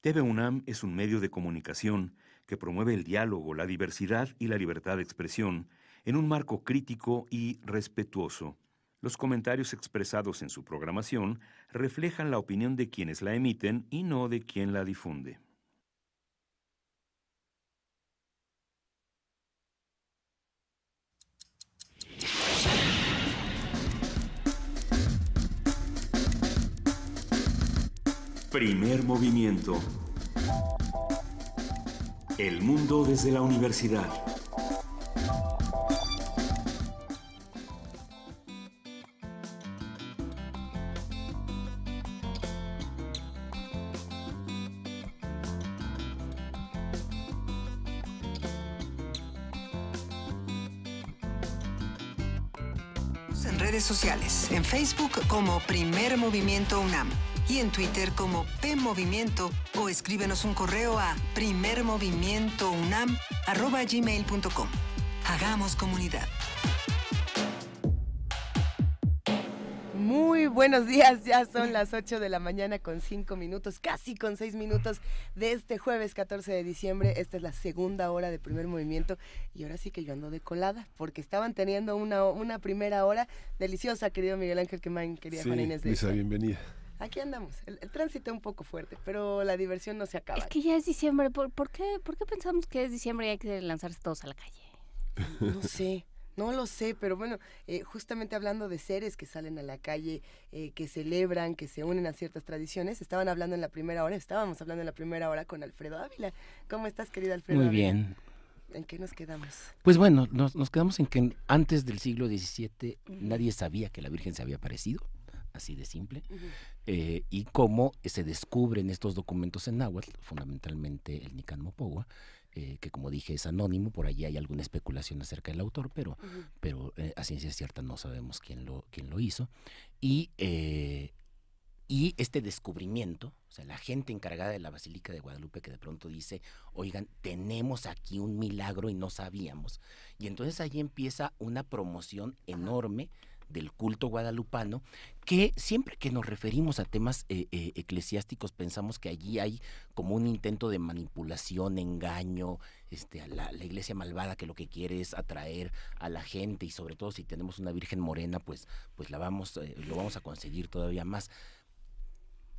TV UNAM es un medio de comunicación que promueve el diálogo, la diversidad y la libertad de expresión en un marco crítico y respetuoso. Los comentarios expresados en su programación reflejan la opinión de quienes la emiten y no de quien la difunde. Primer movimiento. El mundo desde la universidad. En redes sociales, en Facebook como Primer Movimiento UNAM y en Twitter como P Movimiento o escríbenos un correo a primermovimientounam.gmail.com. Hagamos comunidad. Muy buenos días, ya son las 8 de la mañana con 5 minutos, casi con 6 minutos de este jueves 14 de diciembre. Esta es la segunda hora de primer movimiento y ahora sí que yo ando de colada porque estaban teniendo una, una primera hora deliciosa, querido Miguel Ángel que querida sí, Juana Inés de bienvenida. Aquí andamos. El, tránsito es un poco fuerte, pero la diversión no se acaba. Es que ya es diciembre. ¿Por, qué, pensamos que es diciembre y hay que lanzarse todos a la calle? No sé. No lo sé, pero bueno, eh, justamente hablando de seres que salen a la calle, eh, que celebran, que se unen a ciertas tradiciones, estaban hablando en la primera hora, estábamos hablando en la primera hora con Alfredo Ávila. ¿Cómo estás, querida Alfredo? Muy bien. ¿En qué nos quedamos? Pues bueno, nos, quedamos en que antes del siglo XVII nadie sabía que la Virgen se había aparecido, así de simple. Eh, y cómo eh, se descubren estos documentos en náhuatl, fundamentalmente el Nican Mopowa, eh, que como dije es anónimo, por allí hay alguna especulación acerca del autor, pero, pero a ciencia cierta no sabemos quién lo, quién lo hizo. Y, y este descubrimiento, o sea, la gente encargada de la Basílica de Guadalupe que de pronto dice, oigan, tenemos aquí un milagro y no sabíamos. Y entonces ahí empieza una promoción enorme del culto guadalupano, que siempre que nos referimos a temas eh, eh, eclesiásticos pensamos que allí hay como un intento de manipulación, engaño, este, a la, iglesia malvada que lo que quiere es atraer a la gente y sobre todo si tenemos una Virgen morena, pues, pues la vamos, eh, lo vamos a conseguir todavía más.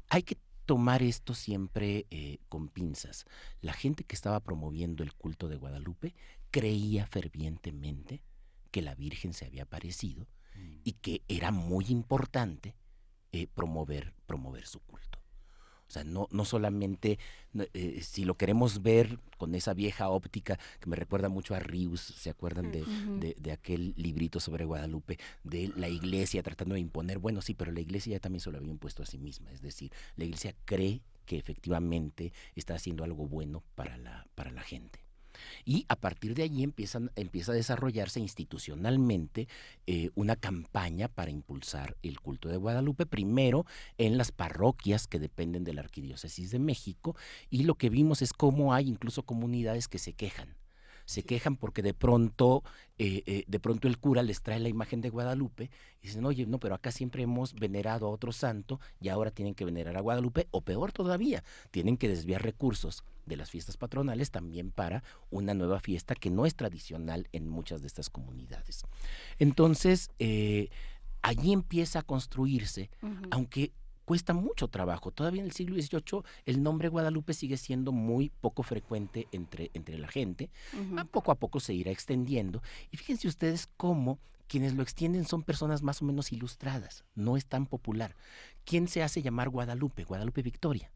Hay que tomar esto siempre con pinzas. La gente que estaba promoviendo el culto de Guadalupe creía fervientemente que la Virgen se había aparecido y que era muy importante eh, promover, promover su culto. O sea, no, no solamente, eh, si lo queremos ver con esa vieja óptica que me recuerda mucho a Rius, ¿se acuerdan mm, de, de, de, aquel librito sobre Guadalupe? De la iglesia tratando de imponer, bueno, sí, pero la iglesia ya también se lo había impuesto a sí misma. Es decir, la iglesia cree que efectivamente está haciendo algo bueno para la, para la gente. Y a partir de allí empieza a desarrollarse institucionalmente eh, una campaña para impulsar el culto de Guadalupe, primero en las parroquias que dependen de la Arquidiócesis de México, y lo que vimos es cómo hay incluso comunidades que se quejan se quejan porque de pronto, eh, eh, de pronto el cura les trae la imagen de Guadalupe y dicen, oye, no, pero acá siempre hemos venerado a otro santo y ahora tienen que venerar a Guadalupe, o peor todavía, tienen que desviar recursos de las fiestas patronales también para una nueva fiesta que no es tradicional en muchas de estas comunidades. Entonces, eh, allí empieza a construirse, aunque cuesta mucho trabajo. Todavía en el siglo XVIII el nombre Guadalupe sigue siendo muy poco frecuente entre, entre la gente. Ah, poco a poco se irá extendiendo. Y fíjense ustedes cómo quienes lo extienden son personas más o menos ilustradas. No es tan popular. ¿Quién se hace llamar Guadalupe? Guadalupe Victoria.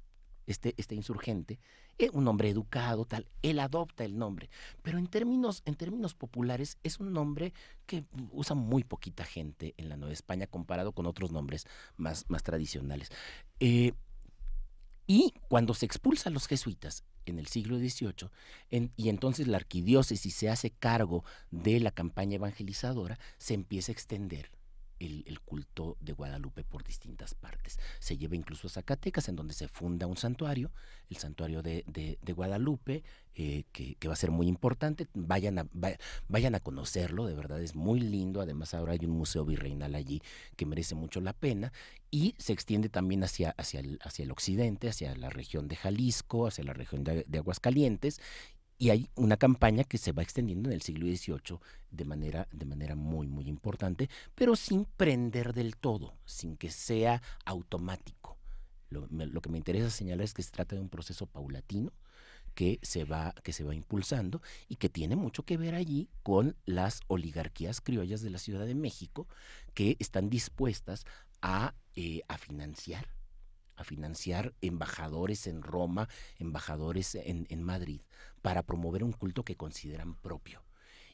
Este, este, insurgente, eh, un hombre educado, tal, él adopta el nombre. Pero en términos, en términos populares es un nombre que usa muy poquita gente en la Nueva España comparado con otros nombres más, más tradicionales. Eh, y cuando se expulsa los jesuitas en el siglo XVIII, y entonces la arquidiócesis se hace cargo de la campaña evangelizadora, se empieza a extender el, culto de Guadalupe por distintas partes. Se lleva incluso a Zacatecas, en donde se funda un santuario, el santuario de, Guadalupe, eh, que, va a ser muy importante. Vayan a, vayan a conocerlo, de verdad es muy lindo. Además, ahora hay un museo virreinal allí que merece mucho la pena. Y se extiende también hacia, hacia, el, hacia el occidente, hacia la región de Jalisco, hacia la región de Aguascalientes y hay una campaña que se va extendiendo en el siglo XVIII de manera, de manera muy, muy importante, pero sin prender del todo, sin que sea automático. Lo, que me interesa señalar es que se trata de un proceso paulatino que se, va, que se va impulsando y que tiene mucho que ver allí con las oligarquías criollas de la Ciudad de México que están dispuestas a, eh, financiar a financiar embajadores en Roma, embajadores en Madrid, para promover un culto que consideran propio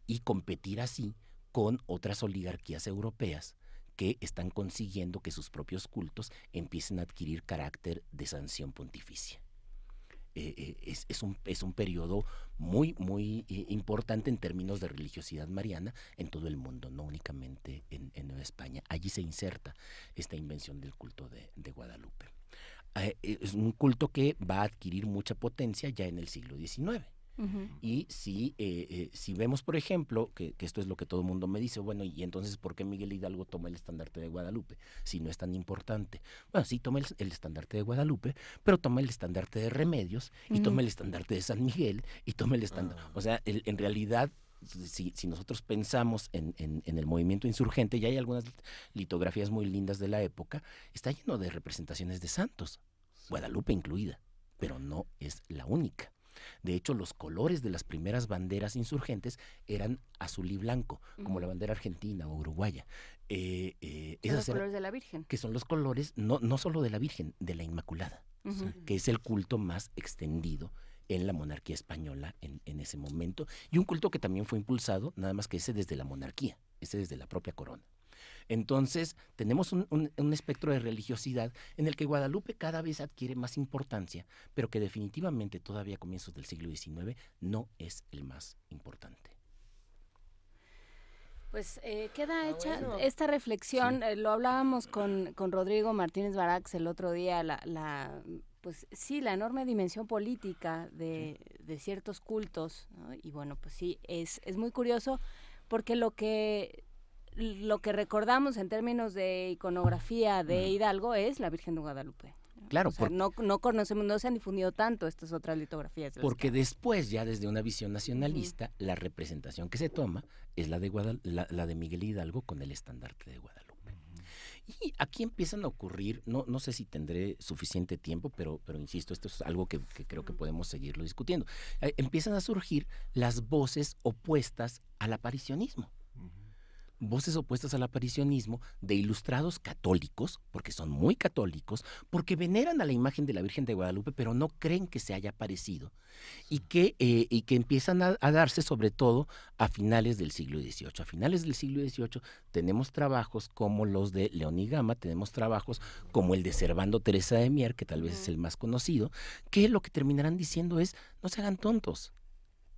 y competir así con otras oligarquías europeas que están consiguiendo que sus propios cultos empiecen a adquirir carácter de sanción pontificia. Eh, eh, es, un, periodo muy, muy importante en términos de religiosidad mariana en todo el mundo, no únicamente en, Nueva España. Allí se inserta esta invención del culto de, de Guadalupe. Eh, es un culto que va a adquirir mucha potencia ya en el siglo XIX. Y si, eh, eh, si vemos, por ejemplo, que, esto es lo que todo el mundo me dice, bueno, y entonces, ¿por qué Miguel Hidalgo toma el estandarte de Guadalupe si no es tan importante? Bueno, sí toma el, estandarte de Guadalupe, pero toma el estandarte de Remedios y toma el estandarte de San Miguel y toma el estandarte. Ah. O sea, en realidad si, nosotros pensamos en, en, el movimiento insurgente, ya hay algunas litografías muy lindas de la época, está lleno de representaciones de santos, Guadalupe incluida, pero no es la única. De hecho, los colores de las primeras banderas insurgentes eran azul y blanco, como la bandera argentina o uruguaya. Eh, eh, son los colores de la Virgen. Que son los colores no, solo de la Virgen, de la Inmaculada, que es el culto más extendido en la monarquía española en, en, ese momento, y un culto que también fue impulsado, nada más que ese desde la monarquía, ese desde la propia corona. Entonces, tenemos un, espectro de religiosidad en el que Guadalupe cada vez adquiere más importancia, pero que definitivamente todavía a comienzos del siglo XIX no es el más importante. Pues eh, queda ah, hecha esta reflexión, eh, lo hablábamos con, Rodrigo Martínez Barax el otro día, la, pues sí, la enorme dimensión política de, ciertos cultos, y bueno, pues sí, es, es muy curioso porque lo que lo que recordamos en términos de iconografía de Hidalgo es la Virgen de Guadalupe. Claro, no, no, conocemos, no se han difundido tanto estas otras litografías. porque después, ya desde una visión nacionalista, la representación que se toma es la de, la, de Miguel Hidalgo con el estandarte de Guadalupe. Y aquí empiezan a ocurrir, no, no sé si tendré suficiente tiempo, pero, insisto, esto es algo que, creo que podemos seguirlo discutiendo. Eh, empiezan a surgir las voces opuestas al aparicionismo voces opuestas al aparicionismo de ilustrados católicos, porque son muy católicos, porque veneran a la imagen de la Virgen de Guadalupe, pero no creen que se haya aparecido, y que, eh, y que empiezan a, darse sobre todo a finales del siglo XVIII. A finales del siglo XVIII tenemos trabajos como los de León y Gama, tenemos trabajos como el de Servando Teresa de Mier, que tal vez es el más conocido, que lo que terminarán diciendo es, no se hagan tontos,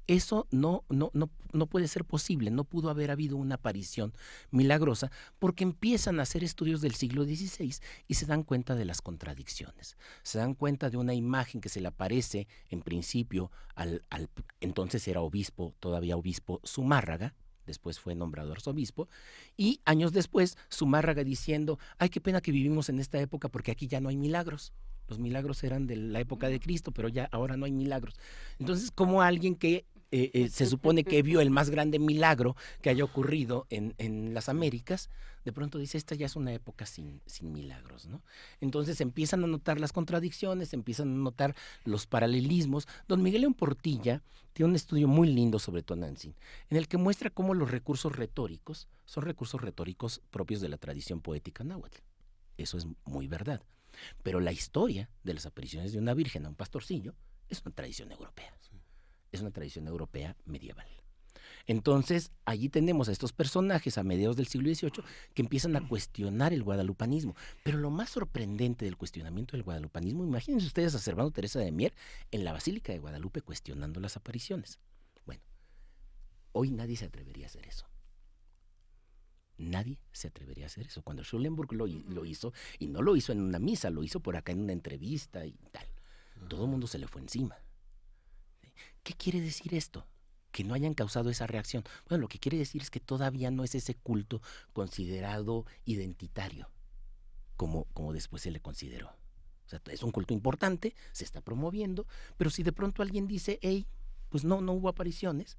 eso no, no, no, no puede ser posible, no pudo haber habido una aparición milagrosa, porque empiezan a hacer estudios del siglo XVI y se dan cuenta de las contradicciones. Se dan cuenta de una imagen que se le aparece en principio al, al entonces era obispo, todavía obispo Zumárraga, después fue nombrado arzobispo, y años después Zumárraga diciendo, ay, qué pena que vivimos en esta época porque aquí ya no hay milagros. Los milagros eran de la época de Cristo, pero ya ahora no hay milagros. Entonces, como alguien que eh, eh, se supone que vio el más grande milagro que haya ocurrido en, las Américas, de pronto dice, esta ya es una época sin, milagros, ¿no? Entonces empiezan a notar las contradicciones, empiezan a notar los paralelismos. Don Miguel León Portilla tiene un estudio muy lindo sobre Tonantzin, en el que muestra cómo los recursos retóricos son recursos retóricos propios de la tradición poética náhuatl. Eso es muy verdad. Pero la historia de las apariciones de una virgen a un pastorcillo es una tradición europea es una tradición europea medieval. Entonces, allí tenemos a estos personajes a mediados del siglo XVIII que empiezan a cuestionar el guadalupanismo. Pero lo más sorprendente del cuestionamiento del guadalupanismo, imagínense ustedes a Servando Teresa de Mier en la Basílica de Guadalupe cuestionando las apariciones. Bueno, hoy nadie se atrevería a hacer eso. Nadie se atrevería a hacer eso. Cuando Schulenburg lo, hizo, y no lo hizo en una misa, lo hizo por acá en una entrevista y tal, todo el mundo se le fue encima. ¿Qué quiere decir esto? Que no hayan causado esa reacción. Bueno, lo que quiere decir es que todavía no es ese culto considerado identitario, como, como después se le consideró. O sea, es un culto importante, se está promoviendo, pero si de pronto alguien dice, hey, pues no, no hubo apariciones,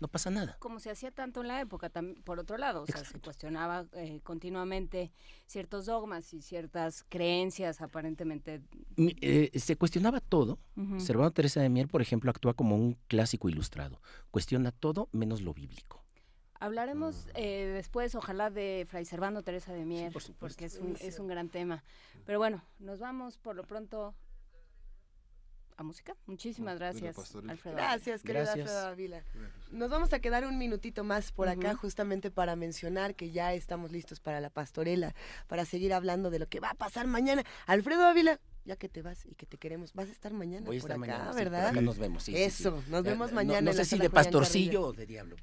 no pasa nada. Como se hacía tanto en la época, por otro lado, o sea, se cuestionaba eh, continuamente ciertos dogmas y ciertas creencias aparentemente. Eh, se cuestionaba todo. Uh Teresa de Mier, por ejemplo, actúa como un clásico ilustrado. Cuestiona todo menos lo bíblico. Hablaremos eh, después, ojalá, de Fray Servando Teresa de Mier, porque es un, es un gran tema. Pero bueno, nos vamos por lo pronto a música. Muchísimas ah, gracias, Alfredo. Gracias, querida Alfredo Avila. Nos vamos a quedar un minutito más por acá justamente para mencionar que ya estamos listos para la pastorela, para seguir hablando de lo que va a pasar mañana. Alfredo Ávila, ya que te vas y que te queremos, vas a estar mañana por acá, ¿verdad? nos vemos, Eso, nos eh, vemos mañana. No, sé si de pastorcillo o de diablo.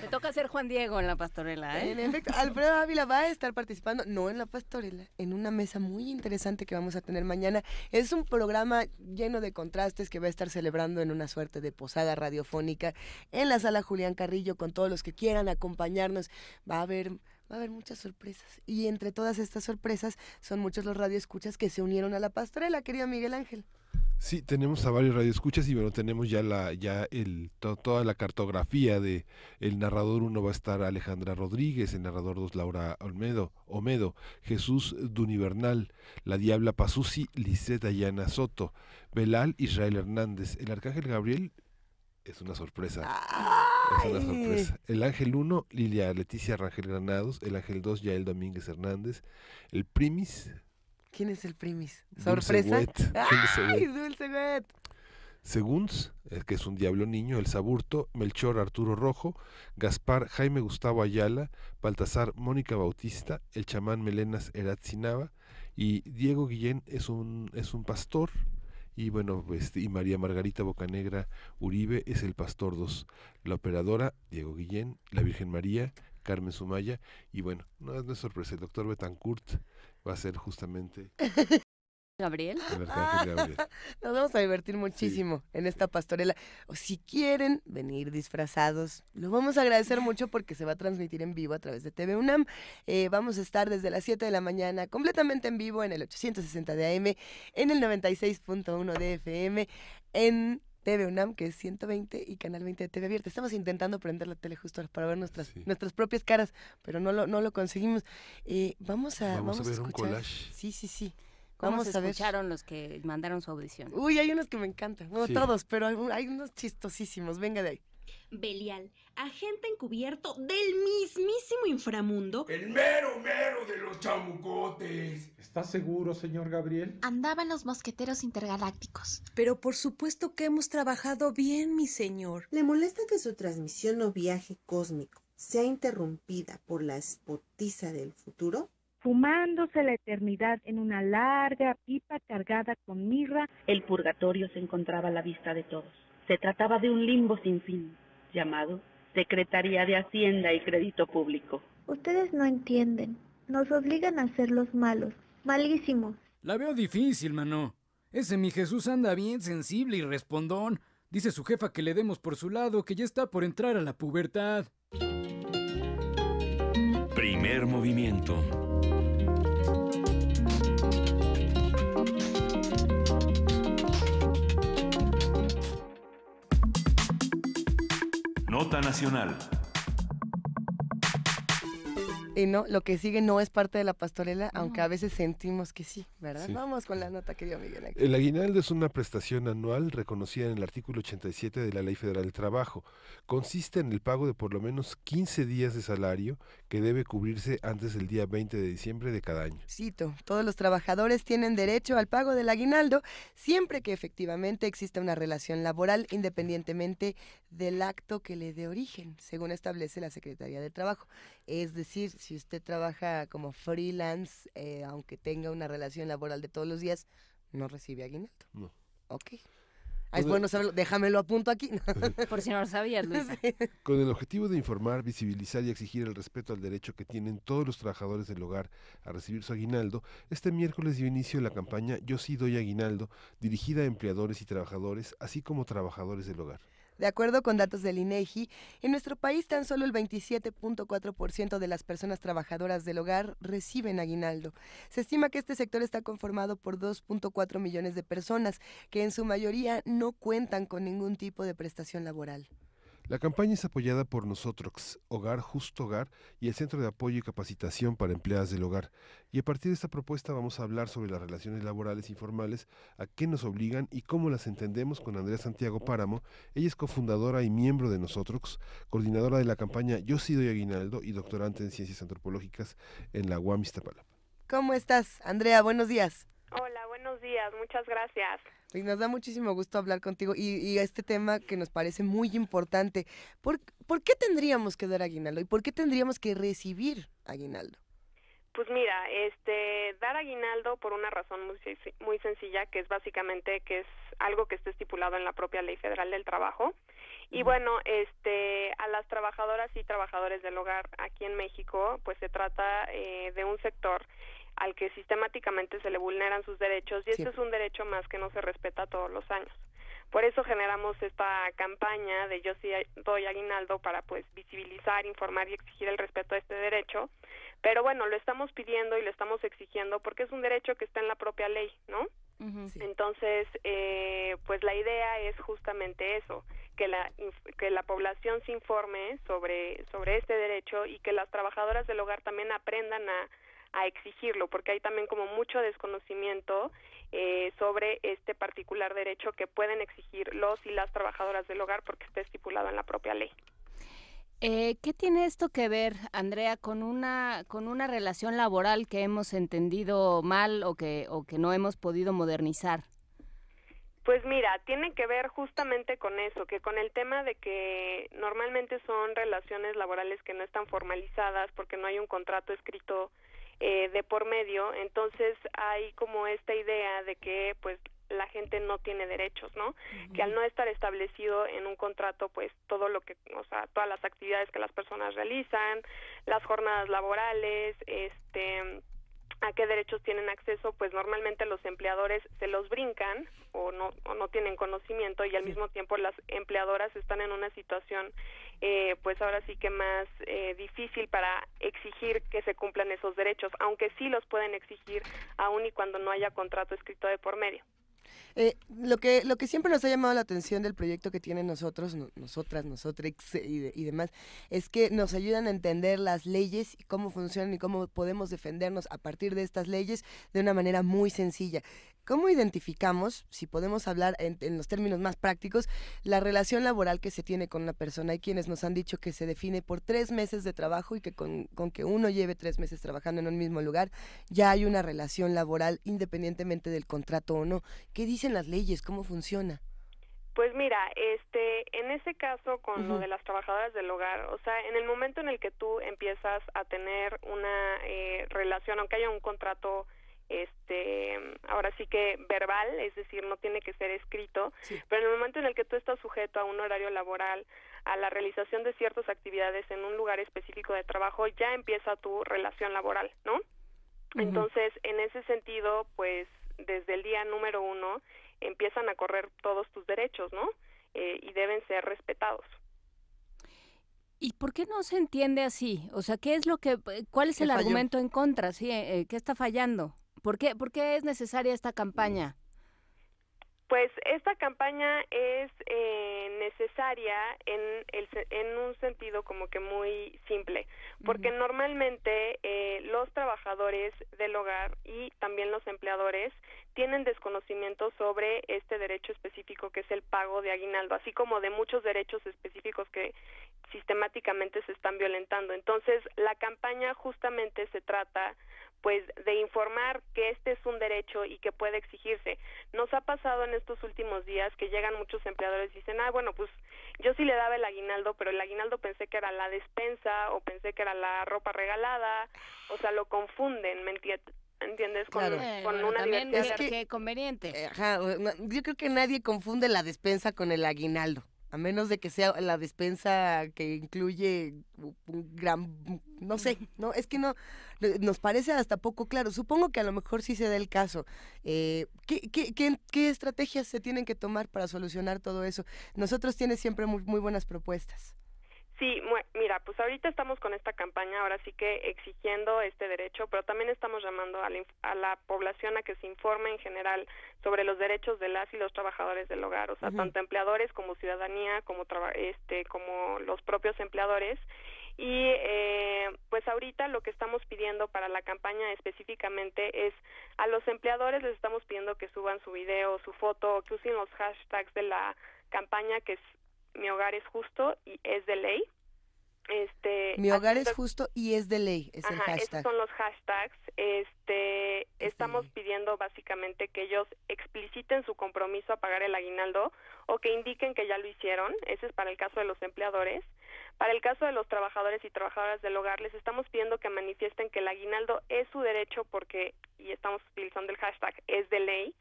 Me toca ser Juan Diego en la pastorela, ¿eh? En efecto, Alfredo Ávila va a estar participando, no en la pastorela, en una mesa muy interesante que vamos a tener mañana. Es un programa lleno de contrastes que va a estar celebrando en una suerte de posada radiofónica en la sala Julián Carrillo con todos los que quieran acompañarnos. Va a haber va a haber muchas sorpresas. Y entre todas estas sorpresas son muchos los radioescuchas que se unieron a la pastorela, querido Miguel Ángel. Sí, tenemos a varios radioescuchas y bueno, tenemos ya la ya el toda la cartografía de el narrador uno va a estar Alejandra Rodríguez, el narrador dos Laura Olmedo, Omedo, Jesús Dunivernal, la Diabla Pazuzzi, Liseta Yana Soto, Belal Israel Hernández, el Arcángel Gabriel es una sorpresa. ¡Ah! El Ángel 1, Lilia Leticia Rangel Granados. El Ángel 2, Yael Domínguez Hernández. El Primis. ¿Quién es el Primis? ¿Sorpresa? Dulce Dulce que es un diablo niño, El Saburto, Melchor Arturo Rojo, Gaspar Jaime Gustavo Ayala, Baltasar Mónica Bautista, el chamán Melenas Eratzinaba y Diego Guillén es un, es un pastor y bueno, este, y María Margarita Bocanegra Uribe es el Pastor 2, la operadora Diego Guillén, la Virgen María, Carmen Sumaya y bueno, no, no es sorpresa, el doctor Betancourt va a ser justamente Gabriel. Nos vamos a divertir muchísimo en esta pastorela. O si quieren venir disfrazados, lo vamos a agradecer mucho porque se va a transmitir en vivo a través de TV UNAM. Eh, vamos a estar desde las 7 de la mañana completamente en vivo en el 860 de AM, en el 96.1 de FM, en TV UNAM, que es 120, y Canal 20 de TV Abierta. Estamos intentando prender la tele justo para ver nuestras, nuestras propias caras, pero no lo, no lo conseguimos. Eh, vamos a, ver un collage. Sí, sí, sí. ¿Cómo se escucharon los que mandaron su audición? Uy, hay unos que me encantan. Bueno, todos, pero hay unos chistosísimos. Venga de ahí. Belial, agente encubierto del mismísimo inframundo. El mero mero de los chamucotes. ¿Estás seguro, señor Gabriel? Andaban los mosqueteros intergalácticos. Pero por supuesto que hemos trabajado bien, mi señor. Le molesta que su transmisión o viaje cósmico sea interrumpida por la espotiza del futuro? fumándose la eternidad en una larga pipa cargada con mirra, el purgatorio se encontraba a la vista de todos. Se trataba de un limbo sin fin, llamado Secretaría de Hacienda y Crédito Público. Ustedes no entienden, nos obligan a ser los malos, malísimos. La veo difícil, mano. Ese mi Jesús anda bien sensible y respondón. Dice su jefa que le demos por su lado, que ya está por entrar a la pubertad. Primer movimiento Nota Nacional. Y no, lo que sigue no es parte de la pastorela, aunque a veces sentimos que sí, ¿verdad? Vamos con la nota, que dio Miguel. Aquí. El aguinaldo es una prestación anual reconocida en el artículo 87 de la Ley Federal del Trabajo. Consiste en el pago de por lo menos 15 días de salario que debe cubrirse antes del día 20 de diciembre de cada año. Cito, todos los trabajadores tienen derecho al pago del aguinaldo siempre que efectivamente exista una relación laboral independientemente del acto que le dé origen, según establece la Secretaría del Trabajo. Es decir, si usted trabaja como freelance, eh, aunque tenga una relación laboral de todos los días, no recibe aguinaldo. No. Ok. Ah, es bueno saberlo, déjamelo a punto aquí. Por si no lo sabías, Luis. Con el objetivo de informar, visibilizar y exigir el respeto al derecho que tienen todos los trabajadores del hogar a recibir su aguinaldo, este miércoles dio inicio la campaña Yo sí doy aguinaldo, dirigida a empleadores y trabajadores, así como trabajadores del hogar. De acuerdo con datos del INEGI, e en nuestro país tan solo el 27.4% de las personas trabajadoras del hogar reciben aguinaldo. Se estima que este sector está conformado por 2.4 millones de personas que en su mayoría no cuentan con ningún tipo de prestación laboral. La campaña es apoyada por Nosotros, Hogar Justo Hogar y el Centro de Apoyo y Capacitación para Empleadas del Hogar. Y a partir de esta propuesta vamos a hablar sobre las relaciones laborales informales, a qué nos obligan y cómo las entendemos con Andrea Santiago Páramo. Ella es cofundadora y miembro de Nosotros, coordinadora de la campaña Yo sí doy aguinaldo y doctorante en Ciencias Antropológicas en la UAM Iztapalapa. ¿Cómo estás, Andrea? Buenos días. Hola, buenos días. Muchas gracias. Y nos da muchísimo gusto hablar contigo y, y este tema que nos parece muy importante. ¿Por, ¿Por qué tendríamos que dar aguinaldo y por qué tendríamos que recibir aguinaldo? Pues mira, este, dar aguinaldo por una razón muy, muy sencilla, que es básicamente que es algo que está estipulado en la propia Ley Federal del Trabajo. Y bueno, este, a las trabajadoras y trabajadores del hogar aquí en México, pues se trata eh, de un sector al que sistemáticamente se le vulneran sus derechos y este es un derecho más que no se respeta todos los años. Por eso generamos esta campaña de Yo sí doy aguinaldo para pues visibilizar, informar y exigir el respeto a este derecho. Pero bueno, lo estamos pidiendo y lo estamos exigiendo porque es un derecho que está en la propia ley, ¿no? Entonces, eh, pues la idea es justamente eso, que la, que la población se informe sobre, sobre este derecho y que las trabajadoras del hogar también aprendan a a exigirlo, porque hay también como mucho desconocimiento eh, sobre este particular derecho que pueden exigir los y las trabajadoras del hogar porque está estipulado en la propia ley. Eh, ¿Qué tiene esto que ver, Andrea, con una con una relación laboral que hemos entendido mal o que o que no hemos podido modernizar? Pues mira, tiene que ver justamente con eso, que con el tema de que normalmente son relaciones laborales que no están formalizadas porque no hay un contrato escrito eh, de por medio, entonces hay como esta idea de que pues la gente no tiene derechos, ¿no? Que al no estar establecido en un contrato, pues todo lo que, o sea, todas las actividades que las personas realizan, las jornadas laborales, este, a qué derechos tienen acceso, pues normalmente los empleadores se los brincan o no, no tienen conocimiento y al mismo tiempo las empleadoras están en una situación eh, pues ahora sí que más eh, difícil para exigir que se cumplan esos derechos, aunque sí los pueden exigir aún y cuando no haya contrato escrito de por medio. Eh, lo, que, lo que siempre nos ha llamado la atención del proyecto que tienen nosotros, nosotras, nosotros eh, y, demás, es que nos ayudan a entender las leyes y cómo funcionan y cómo podemos defendernos a partir de estas leyes de una manera muy sencilla. ¿Cómo identificamos, si podemos hablar en, los términos más prácticos, la relación laboral que se tiene con una persona? Hay quienes nos han dicho que se define por tres meses de trabajo y que con, que uno lleve tres meses trabajando en un mismo lugar, ya hay una relación laboral independientemente del contrato o no. ¿Qué dice las leyes? ¿Cómo funciona? Pues mira, este, en ese caso con lo de las trabajadoras del hogar, o sea, en el momento en el que tú empiezas a tener una eh, relación, aunque haya un contrato, este, ahora sí que verbal, es decir, no tiene que ser escrito, pero en el momento en el que tú estás sujeto a un horario laboral, a la realización de ciertas actividades en un lugar específico de trabajo, ya empieza tu relación laboral, ¿no? Entonces, en ese sentido, pues desde el día número uno empiezan a correr todos tus derechos, ¿no? Eh, y deben ser respetados. ¿Y por qué no se entiende así? O sea, ¿qué es lo que, cuál es el argumento en contra? Sí, eh, eh, ¿qué está fallando? ¿Por qué, ¿Por qué es necesaria esta campaña? Pues esta campaña es eh, necesaria en, un sentido como que muy simple, porque normalmente eh, los trabajadores del hogar y también los empleadores tienen desconocimiento sobre este derecho específico que es el pago de aguinaldo, así como de muchos derechos específicos que sistemáticamente se están violentando. Entonces, la campaña justamente se trata pues de informar que este es un derecho y que puede exigirse. Nos ha pasado en estos últimos días que llegan muchos empleadores y dicen, ah, bueno, pues yo sí le daba el aguinaldo, pero el aguinaldo pensé que era la despensa o pensé que era la ropa regalada, o sea, lo confunden, ¿me entiendes? Con, claro. Eh, también es que, conveniente. Ajá, yo creo que nadie confunde la despensa con el aguinaldo. A menos de que sea la despensa que incluye un gran... No sé, no, es que no, nos parece hasta poco claro. Supongo que a lo mejor sí se da el caso. Eh, ¿qué, estrategias se tienen que tomar para solucionar todo eso? Nosotros tiene siempre muy, muy buenas propuestas. Sí, mira, pues ahorita estamos con esta campaña, ahora sí que exigiendo este derecho, pero también estamos llamando a la, población a que se informe en general sobre los derechos de las y los trabajadores del hogar, o sea, tanto empleadores como ciudadanía, como este, como los propios empleadores. Y eh, pues ahorita lo que estamos pidiendo para la campaña específicamente es a los empleadores les estamos pidiendo que suban su video, su foto, que usen los hashtags de la campaña que es mi hogar es justo y es de ley. Este, mi hogar es justo y es de ley, es el hashtag. Esos son los hashtags. Este, este estamos pidiendo básicamente que ellos expliciten su compromiso a pagar el aguinaldo o que indiquen que ya lo hicieron. Ese es para el caso de los empleadores. Para el caso de los trabajadores y trabajadoras del hogar, les estamos pidiendo que manifiesten que el aguinaldo es su derecho porque, y estamos utilizando el hashtag, es de ley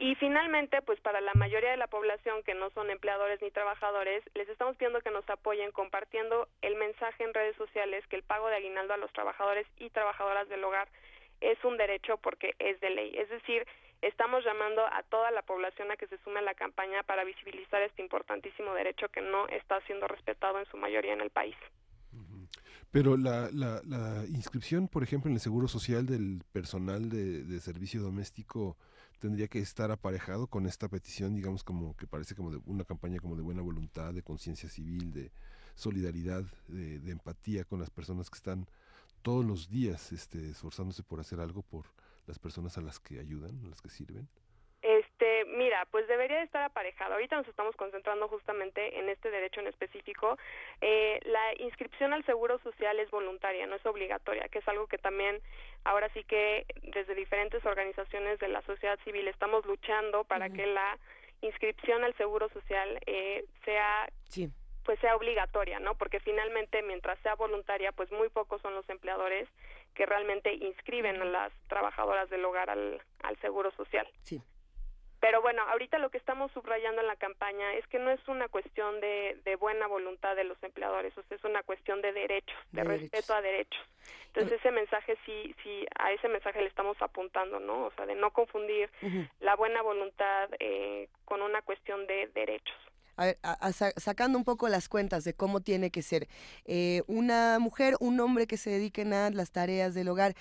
y finalmente, pues para la mayoría de la población que no son empleadores ni trabajadores, les estamos pidiendo que nos apoyen compartiendo el mensaje en redes sociales que el pago de aguinaldo a los trabajadores y trabajadoras del hogar es un derecho porque es de ley. Es decir, estamos llamando a toda la población a que se sume a la campaña para visibilizar este importantísimo derecho que no está siendo respetado en su mayoría en el país. Pero la, inscripción, por ejemplo, en el Seguro Social del personal de servicio doméstico, tendría que estar aparejado con esta petición, digamos, como que parece como de una campaña como de buena voluntad, de conciencia civil, de solidaridad, de, de, empatía con las personas que están todos los días este, esforzándose por hacer algo por las personas a las que ayudan, a las que sirven pues debería estar aparejado. Ahorita nos estamos concentrando justamente en este derecho en específico. Eh, la inscripción al seguro social es voluntaria, no es obligatoria, que es algo que también ahora sí que desde diferentes organizaciones de la sociedad civil estamos luchando para que la inscripción al seguro social eh, sea pues sea obligatoria, ¿no? Porque finalmente mientras sea voluntaria, pues muy pocos son los empleadores que realmente inscriben a las trabajadoras del hogar al, al seguro social. Sí. Pero bueno, ahorita lo que estamos subrayando en la campaña es que no es una cuestión de, buena voluntad de los empleadores, o es una cuestión de derechos, de, respeto a derechos. Entonces ese mensaje sí, sí, a ese mensaje le estamos apuntando, ¿no? O sea, de no confundir la buena voluntad eh, con una cuestión de derechos. A ver, sacando un poco las cuentas de cómo tiene que ser eh, una mujer, un hombre que se dediquen a las tareas del hogar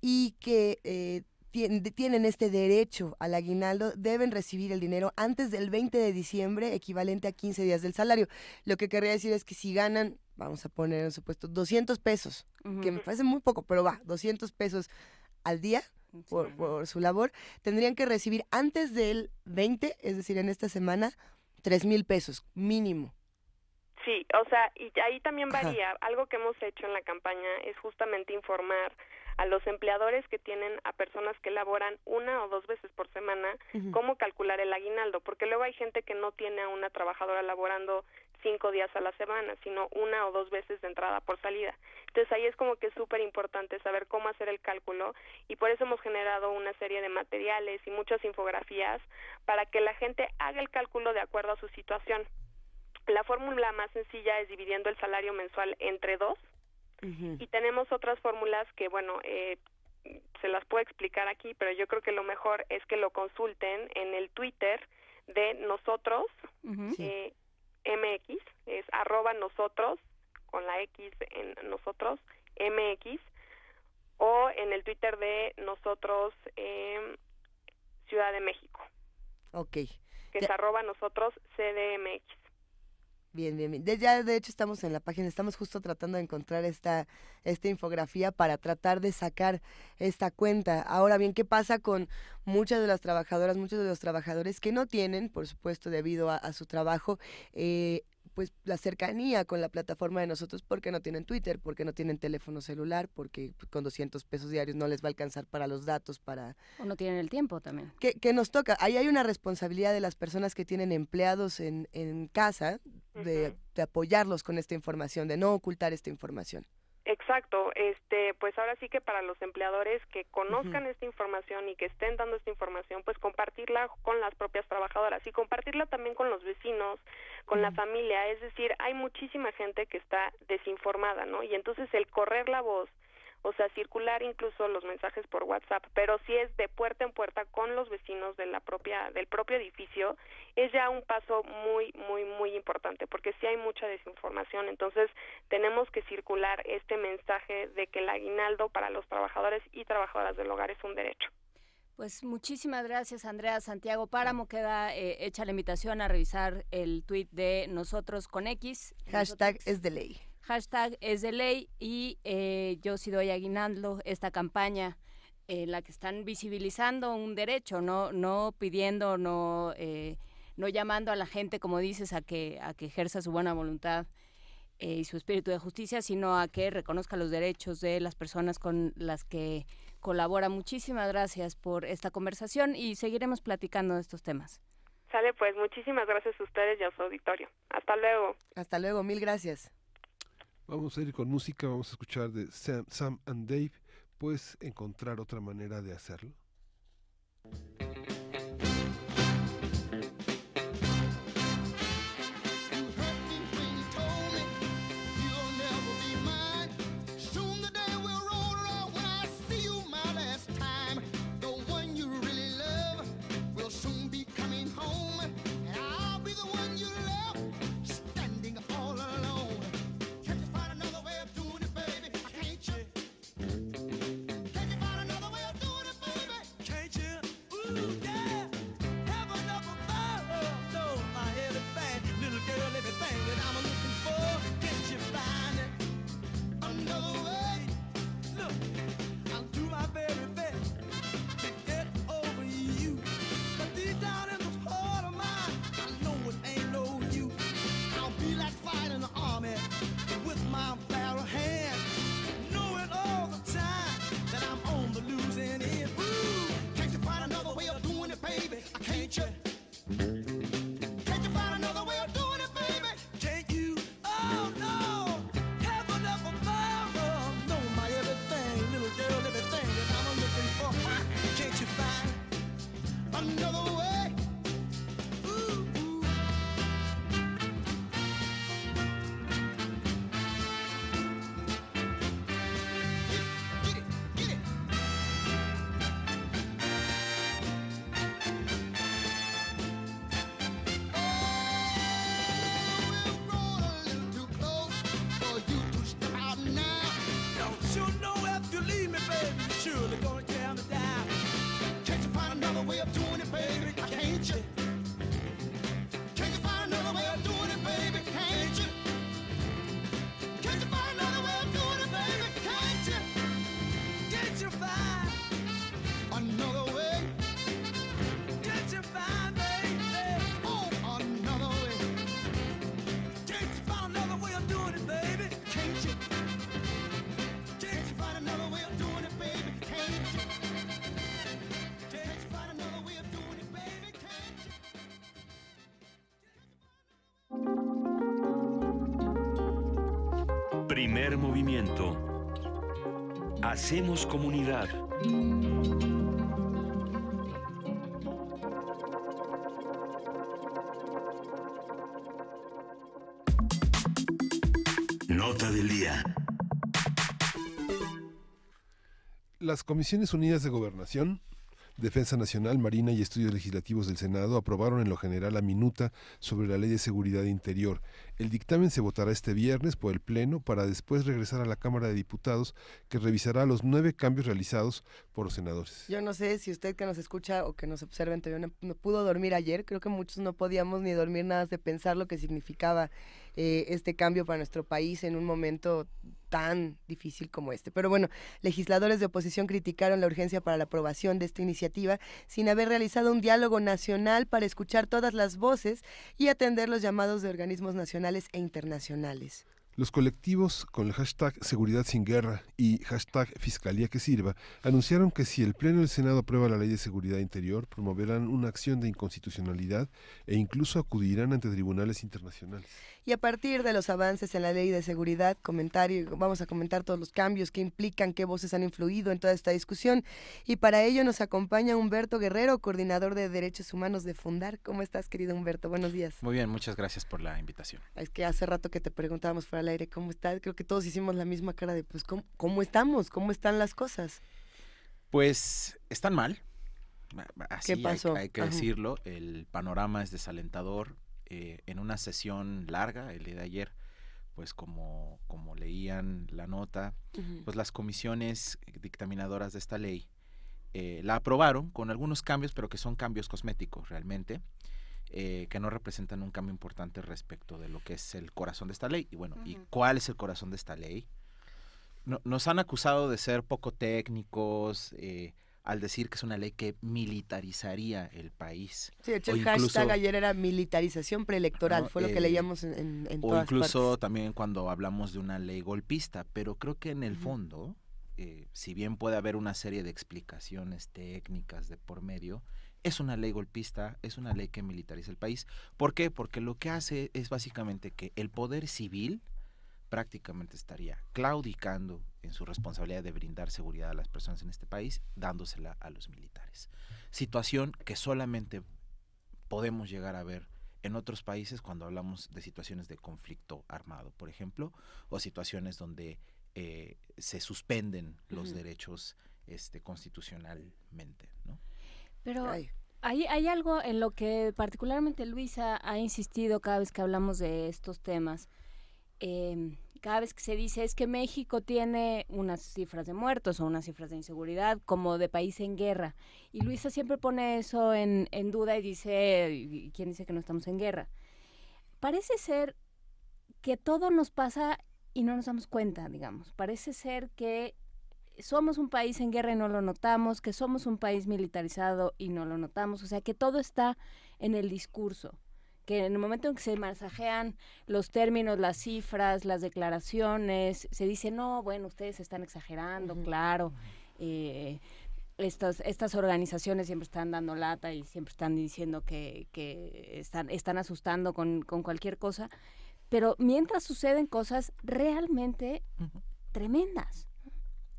y que eh, tienen este derecho al aguinaldo deben recibir el dinero antes del 20 de diciembre, equivalente a 15 días del salario. Lo que querría decir es que si ganan, vamos a poner en supuesto, 200 pesos, que me parece muy poco, pero va, 200 pesos al día. Por, su labor, tendrían que recibir antes del 20, es decir, en esta semana, 3 mil pesos mínimo. Sí, o sea, y ahí también varía. Algo que hemos hecho en la campaña es justamente informar a los empleadores que tienen a personas que laboran una o dos veces por semana, cómo calcular el aguinaldo, porque luego hay gente que no tiene a una trabajadora laborando cinco días a la semana, sino una o dos veces de entrada por salida. Entonces ahí es como que es súper importante saber cómo hacer el cálculo y por eso hemos generado una serie de materiales y muchas infografías para que la gente haga el cálculo de acuerdo a su situación. La fórmula más sencilla es dividiendo el salario mensual entre dos y tenemos otras fórmulas que, bueno, eh, se las puedo explicar aquí, pero yo creo que lo mejor es que lo consulten en el Twitter de nosotros, eh, MX, es arroba nosotros, con la X en nosotros, MX, o en el Twitter de nosotros, em, Ciudad de México. Ok. Que es arroba nosotros, CDMX. Bien, bien, bien. ya de hecho estamos en la página, estamos justo tratando de encontrar esta, esta infografía para tratar de sacar esta cuenta. Ahora bien, ¿qué pasa con muchas de las trabajadoras, muchos de los trabajadores que no tienen, por supuesto, debido a, su trabajo, eh, pues la cercanía con la plataforma de nosotros porque no tienen Twitter, porque no tienen teléfono celular, porque pues, con 200 pesos diarios no les va a alcanzar para los datos, para... O no tienen el tiempo también. Que, nos toca. Ahí hay una responsabilidad de las personas que tienen empleados en, casa de, de apoyarlos con esta información, de no ocultar esta información. Exacto, este, pues ahora sí que para los empleadores que conozcan esta información y que estén dando esta información, pues compartirla con las propias trabajadoras y compartirla también con los vecinos, con la familia, es decir, hay muchísima gente que está desinformada, ¿no? Y entonces el correr la voz, o sea, circular incluso los mensajes por WhatsApp, pero si es de puerta en puerta con los vecinos de la propia del propio edificio, es ya un paso muy muy muy importante, porque si hay mucha desinformación, entonces tenemos que circular este mensaje de que el aguinaldo para los trabajadores y trabajadoras del hogar es un derecho. Pues muchísimas gracias, Andrea. Santiago Páramo queda eh, hecha la invitación a revisar el tuit de Nosotros con X. Hashtag es de ley hashtag es de ley y eh, yo sí doy aguinando esta campaña en la que están visibilizando un derecho, no, no pidiendo, no, eh, no llamando a la gente, como dices, a que, a que ejerza su buena voluntad eh, y su espíritu de justicia, sino a que reconozca los derechos de las personas con las que colabora. Muchísimas gracias por esta conversación y seguiremos platicando de estos temas. Sale, pues muchísimas gracias a ustedes y a su auditorio. Hasta luego. Hasta luego, mil gracias. Vamos a ir con música, vamos a escuchar de Sam, Sam and Dave. ¿Puedes encontrar otra manera de hacerlo? Primer movimiento. Hacemos comunidad. Nota del día. Las Comisiones Unidas de Gobernación Defensa Nacional, Marina y Estudios Legislativos del Senado aprobaron en lo general la minuta sobre la Ley de Seguridad Interior. El dictamen se votará este viernes por el Pleno para después regresar a la Cámara de Diputados, que revisará los nueve cambios realizados por los senadores. Yo no sé si usted que nos escucha o que nos observa en no, no pudo dormir ayer. Creo que muchos no podíamos ni dormir nada de pensar lo que significaba eh, este cambio para nuestro país en un momento tan difícil como este. Pero bueno, legisladores de oposición criticaron la urgencia para la aprobación de esta iniciativa sin haber realizado un diálogo nacional para escuchar todas las voces y atender los llamados de organismos nacionales e internacionales. Los colectivos con el hashtag Seguridad sin Guerra y hashtag Fiscalía que Sirva anunciaron que si el Pleno del Senado aprueba la Ley de Seguridad Interior, promoverán una acción de inconstitucionalidad e incluso acudirán ante tribunales internacionales. Y a partir de los avances en la Ley de Seguridad, comentario, vamos a comentar todos los cambios que implican, qué voces han influido en toda esta discusión. Y para ello nos acompaña Humberto Guerrero, coordinador de Derechos Humanos de Fundar. ¿Cómo estás, querido Humberto? Buenos días. Muy bien, muchas gracias por la invitación. Es que hace rato que te preguntábamos fuera al aire, ¿cómo está? Creo que todos hicimos la misma cara de, pues, ¿cómo, estamos? ¿Cómo están las cosas? Pues están mal. Ah, ah, así ¿Qué pasó? Hay, que decirlo. El panorama es desalentador. Eh, en una sesión larga, el de ayer, pues como, como leían la nota, pues las comisiones dictaminadoras de esta ley eh, la aprobaron con algunos cambios, pero que son cambios cosméticos realmente. Eh, que no representan un cambio importante respecto de lo que es el corazón de esta ley. Y bueno, ¿y cuál es el corazón de esta ley? nos han acusado de ser poco técnicos eh, al decir que es una ley que militarizaría el país. Sí, el hashtag ayer era militarización preelectoral, fue lo que leíamos en, en, o incluso también cuando hablamos de una ley golpista, pero creo que en el fondo, eh, si bien puede haber una serie de explicaciones técnicas de por medio, es una ley golpista, es una ley que militariza el país. ¿Por qué? Porque lo que hace es básicamente que el poder civil prácticamente estaría claudicando en su responsabilidad de brindar seguridad a las personas en este país, dándosela a los militares. Situación que solamente podemos llegar a ver en otros países cuando hablamos de situaciones de conflicto armado, por ejemplo, o situaciones donde eh, se suspenden los derechos este, constitucionalmente. ¿no? Pero hay, hay algo en lo que particularmente Luisa ha insistido cada vez que hablamos de estos temas. Em, cada vez que se dice es que México tiene unas cifras de muertos o unas cifras de inseguridad como de país en guerra. Y Luisa siempre pone eso en, en duda y dice, ¿quién dice que no estamos en guerra? Parece ser que todo nos pasa y no nos damos cuenta, digamos. Parece ser que somos un país en guerra y no lo notamos, que somos un país militarizado y no lo notamos, o sea que todo está en el discurso, que en el momento en que se masajean los términos, las cifras, las declaraciones, se dice, no, bueno, ustedes están exagerando, claro, eh, estas, estas organizaciones siempre están dando lata y siempre están diciendo que, están, asustando con, cualquier cosa, pero mientras suceden cosas realmente tremendas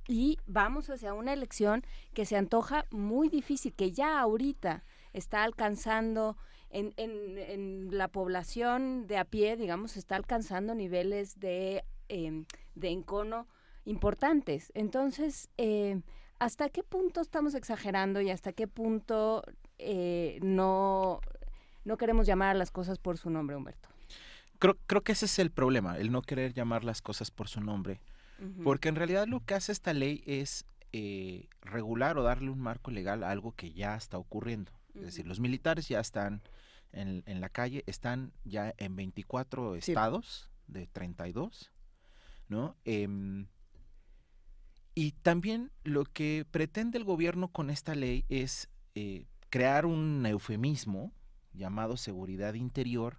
y vamos hacia una elección que se antoja muy difícil, que ya ahorita está alcanzando en, en, en la población de a pie, digamos, está alcanzando niveles de, em, de encono importantes. Entonces, eh, ¿hasta qué punto estamos exagerando y hasta qué punto eh, no, no queremos llamar a las cosas por su nombre, Humberto? Creo, creo, que ese es el problema, el no querer llamar las cosas por su nombre porque en realidad lo que hace esta ley es eh, regular o darle un marco legal a algo que ya está ocurriendo. Es decir, los militares ya están en, la calle, están ya en 24 estados de 32, ¿no? Em, y también lo que pretende el gobierno con esta ley es eh, crear un eufemismo llamado seguridad interior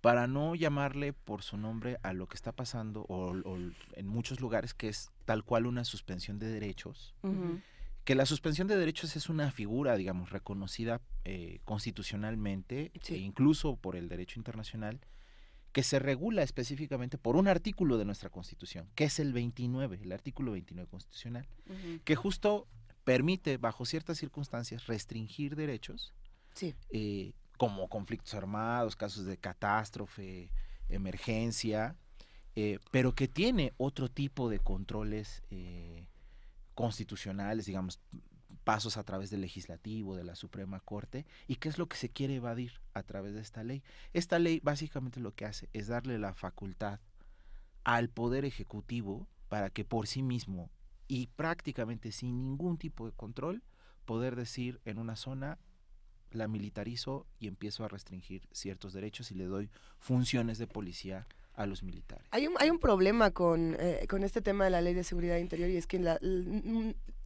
para no llamarle por su nombre a lo que está pasando o, en muchos lugares que es tal cual una suspensión de derechos, que la suspensión de derechos es una figura, digamos, reconocida eh, constitucionalmente e incluso por el derecho internacional, que se regula específicamente por un artículo de nuestra Constitución, que es el 29, el artículo 29 constitucional, que justo permite, bajo ciertas circunstancias, restringir derechos. Sí. Eh, como conflictos armados, casos de catástrofe, emergencia, eh, pero que tiene otro tipo de controles eh, constitucionales, digamos, pasos a través del legislativo, de la Suprema Corte, y qué es lo que se quiere evadir a través de esta ley. Esta ley básicamente lo que hace es darle la facultad al Poder Ejecutivo para que por sí mismo y prácticamente sin ningún tipo de control poder decir en una zona la militarizo y empiezo a restringir ciertos derechos y le doy funciones de policía a los militares. Hay un, hay un problema con, eh, este tema de la ley de seguridad interior y es que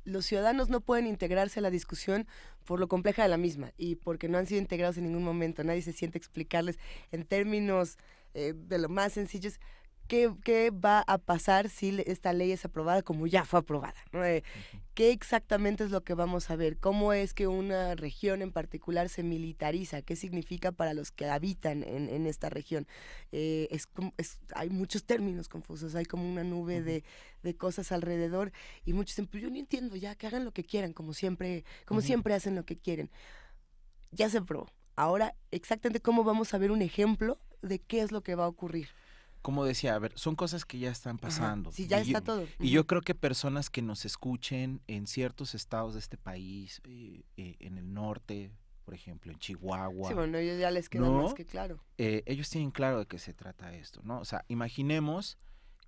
los ciudadanos no pueden integrarse a la discusión por lo compleja de la misma y porque no han sido integrados en ningún momento. Nadie se siente explicarles en términos eh, de lo más sencillos ¿Qué, ¿qué, va a pasar si esta ley es aprobada como ya fue aprobada? Eh, ¿Qué exactamente es lo que vamos a ver? ¿Cómo es que una región en particular se militariza? ¿Qué significa para los que habitan en, en esta región? Eh, es, hay muchos términos confusos, hay como una nube de, de cosas alrededor y muchos dicen, pues yo no entiendo ya, que hagan lo que quieran, como siempre, como siempre hacen lo que quieren. Ya se probó, Ahora, exactamente cómo vamos a ver un ejemplo de qué es lo que va a ocurrir como decía, a ver, son cosas que ya están pasando. Sí, ya está todo. Y yo creo que personas que nos escuchen en ciertos estados de este país, eh, eh, en el norte, por ejemplo, en Chihuahua. Sí, bueno, ellos ya les queda más que claro. Eh, ellos tienen claro de qué se trata esto, ¿no? O sea, imaginemos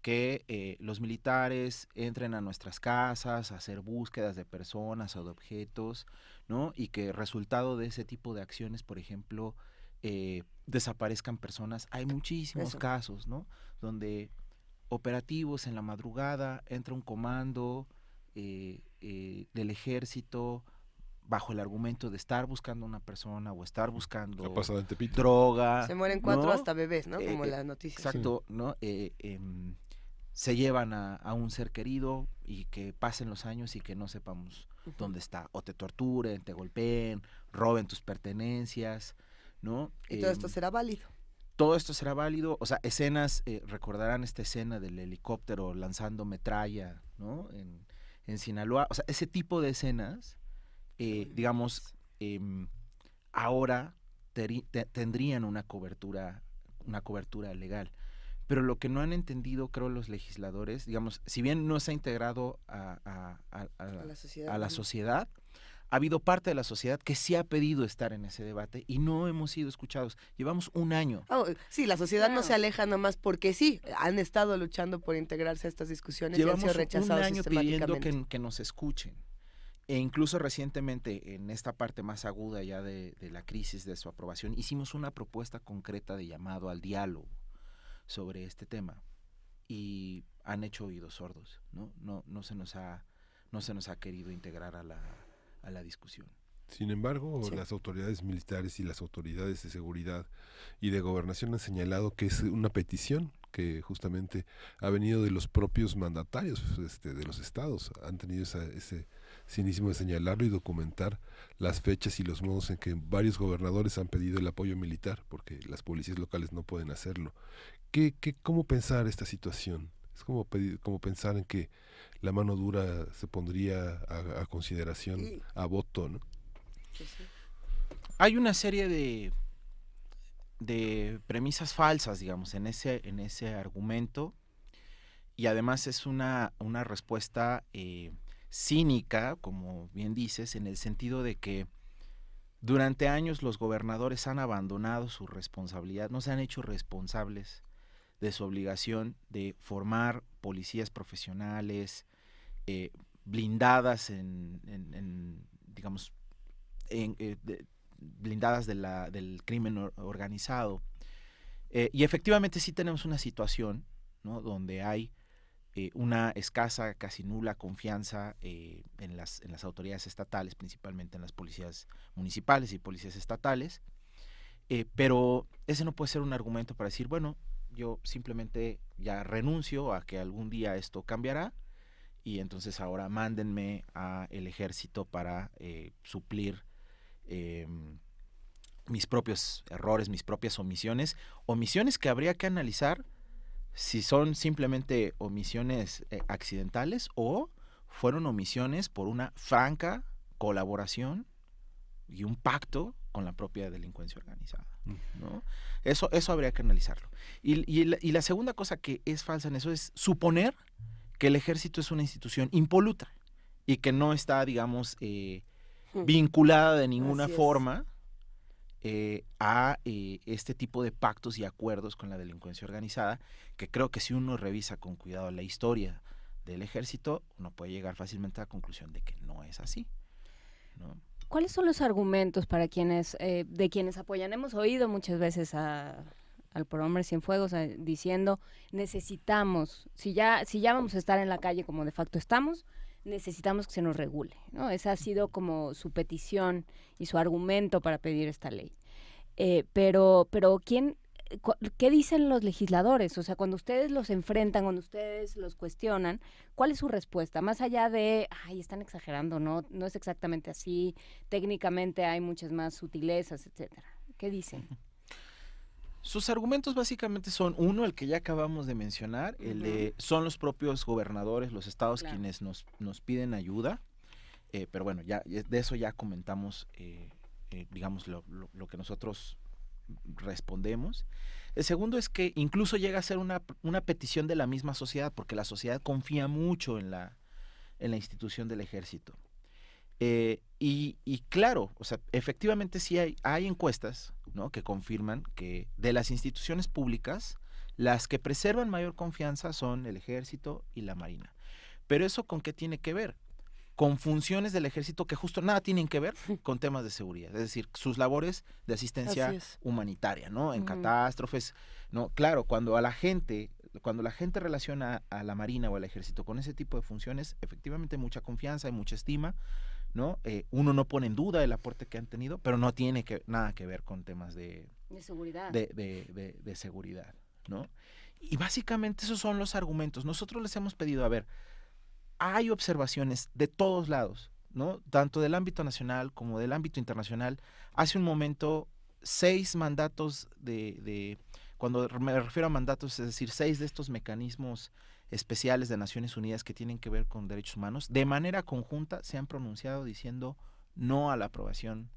que los militares entren a nuestras casas a hacer búsquedas de personas o de objetos, ¿no? Y que resultado de ese tipo de acciones, por ejemplo, eh, desaparezcan personas. Hay muchísimos casos, ¿no? Donde operativos en la madrugada, entra un comando eh, eh, del ejército bajo el argumento de estar buscando una persona o estar buscando droga. Se mueren cuatro hasta bebés, ¿no? Como las noticias. Exacto, em, se llevan a, un ser querido y que pasen los años y que no sepamos dónde está. O te torturen, te golpeen, roben tus pertenencias. Y todo esto em, será válido. Todo esto será válido, o sea, escenas, eh, recordarán esta escena del helicóptero lanzando metralla, ¿no? En, Sinaloa, o sea, ese tipo de escenas, eh, digamos, pues. em, ahora tendrían una cobertura, una cobertura legal. Pero lo que no han entendido, creo, los legisladores, digamos, si bien no se ha integrado a, a, la sociedad, ha habido parte de la sociedad que sí ha pedido estar en ese debate y no hemos sido escuchados. Llevamos un año. Oh, sí, la sociedad no se aleja nomás porque sí, han estado luchando por integrarse a estas discusiones y han sido rechazados un año pidiendo que, nos escuchen. E incluso recientemente, en esta parte más aguda ya de, de la crisis de su aprobación, hicimos una propuesta concreta de llamado al diálogo sobre este tema. Y han hecho oídos sordos, ¿no? No, no se nos ha no se nos ha querido integrar a la, la discusión. Sin embargo, las autoridades militares y las autoridades de seguridad y de gobernación han señalado que es una petición que justamente ha venido de los propios mandatarios este, de los estados. Han tenido ese cinismo de señalarlo y documentar las fechas y los modos en que varios gobernadores han pedido el apoyo militar, porque las policías locales no pueden hacerlo. ¿Qué, qué, cómo pensar esta situación? Es como pensar en que la mano dura se pondría a, consideración, a voto. Hay una serie de, de premisas falsas, digamos, en ese, en ese argumento y además es una, respuesta eh, cínica, como bien dices, en el sentido de que durante años los gobernadores han abandonado su responsabilidad, no se han hecho responsables de su obligación de formar policías profesionales, eh, blindadas en, digamos, en, eh, blindadas del crimen organizado. Eh, y efectivamente sí tenemos una situación donde hay una escasa, casi nula confianza en las autoridades estatales, principalmente en las policías municipales y policías estatales. pero ese no puede ser un argumento para decir, bueno, yo simplemente ya renuncio a que algún día esto cambiará y entonces ahora mándenme a el ejército para eh, suplir em, mis propios errores, mis propias omisiones, omisiones que habría que analizar si son simplemente omisiones eh, accidentales o fueron omisiones por una franca colaboración y un pacto con la propia delincuencia organizada. Mm. Eso, eso habría que analizarlo. Y, y la segunda cosa que es falsa en eso es suponer que el ejército es una institución impoluta y que no está, digamos, eh, hmm. vinculada de ninguna forma eh, a eh, este tipo de pactos y acuerdos con la delincuencia organizada, que creo que si uno revisa con cuidado la historia del ejército, uno puede llegar fácilmente a la conclusión de que no es así. ¿Cuáles son los argumentos para quienes, de quienes apoyan? Hemos oído muchas veces a al por hombre sin fuegos eh, diciendo necesitamos si ya si ya vamos a estar en la calle como de facto estamos necesitamos que se nos regule no esa ha sido como su petición y su argumento para pedir esta ley eh, pero pero quién ¿Qué dicen los legisladores? O sea, cuando ustedes los enfrentan, cuando ustedes los cuestionan, ¿cuál es su respuesta? Más allá de, ay, están exagerando, no, no es exactamente así, técnicamente hay muchas más sutilezas, etcétera. ¿Qué dicen? Sus argumentos básicamente son uno, el que ya acabamos de mencionar, el de son los propios gobernadores, los estados quienes nos, nos piden ayuda, eh, pero bueno, ya de eso ya comentamos, eh, eh, digamos, lo, que nosotros respondemos. El segundo es que incluso llega a ser una, petición de la misma sociedad, porque la sociedad confía mucho en la, en la institución del ejército. y, y, claro, o sea, efectivamente sí hay, hay encuestas que confirman que de las instituciones públicas, las que preservan mayor confianza son el ejército y la marina. Pero eso con qué tiene que ver? Con funciones del ejército que justo nada tienen que ver con temas de seguridad, es decir, sus labores de asistencia humanitaria, ¿no? En catástrofes, ¿no? Claro, cuando a la gente, cuando la gente relaciona a la marina o al ejército con ese tipo de funciones, efectivamente mucha confianza, y mucha estima, eh, uno no pone en duda el aporte que han tenido, pero no tiene nada que ver con temas de, de seguridad. De, seguridad, ¿no? Y básicamente esos son los argumentos. Nosotros les hemos pedido, a ver, hay observaciones de todos lados, ¿no? Tanto del ámbito nacional como del ámbito internacional. Hace un momento, seis mandatos de, cuando me refiero a mandatos, es decir, seis de estos mecanismos especiales de Naciones Unidas que tienen que ver con derechos humanos, de manera conjunta se han pronunciado diciendo no a la aprobación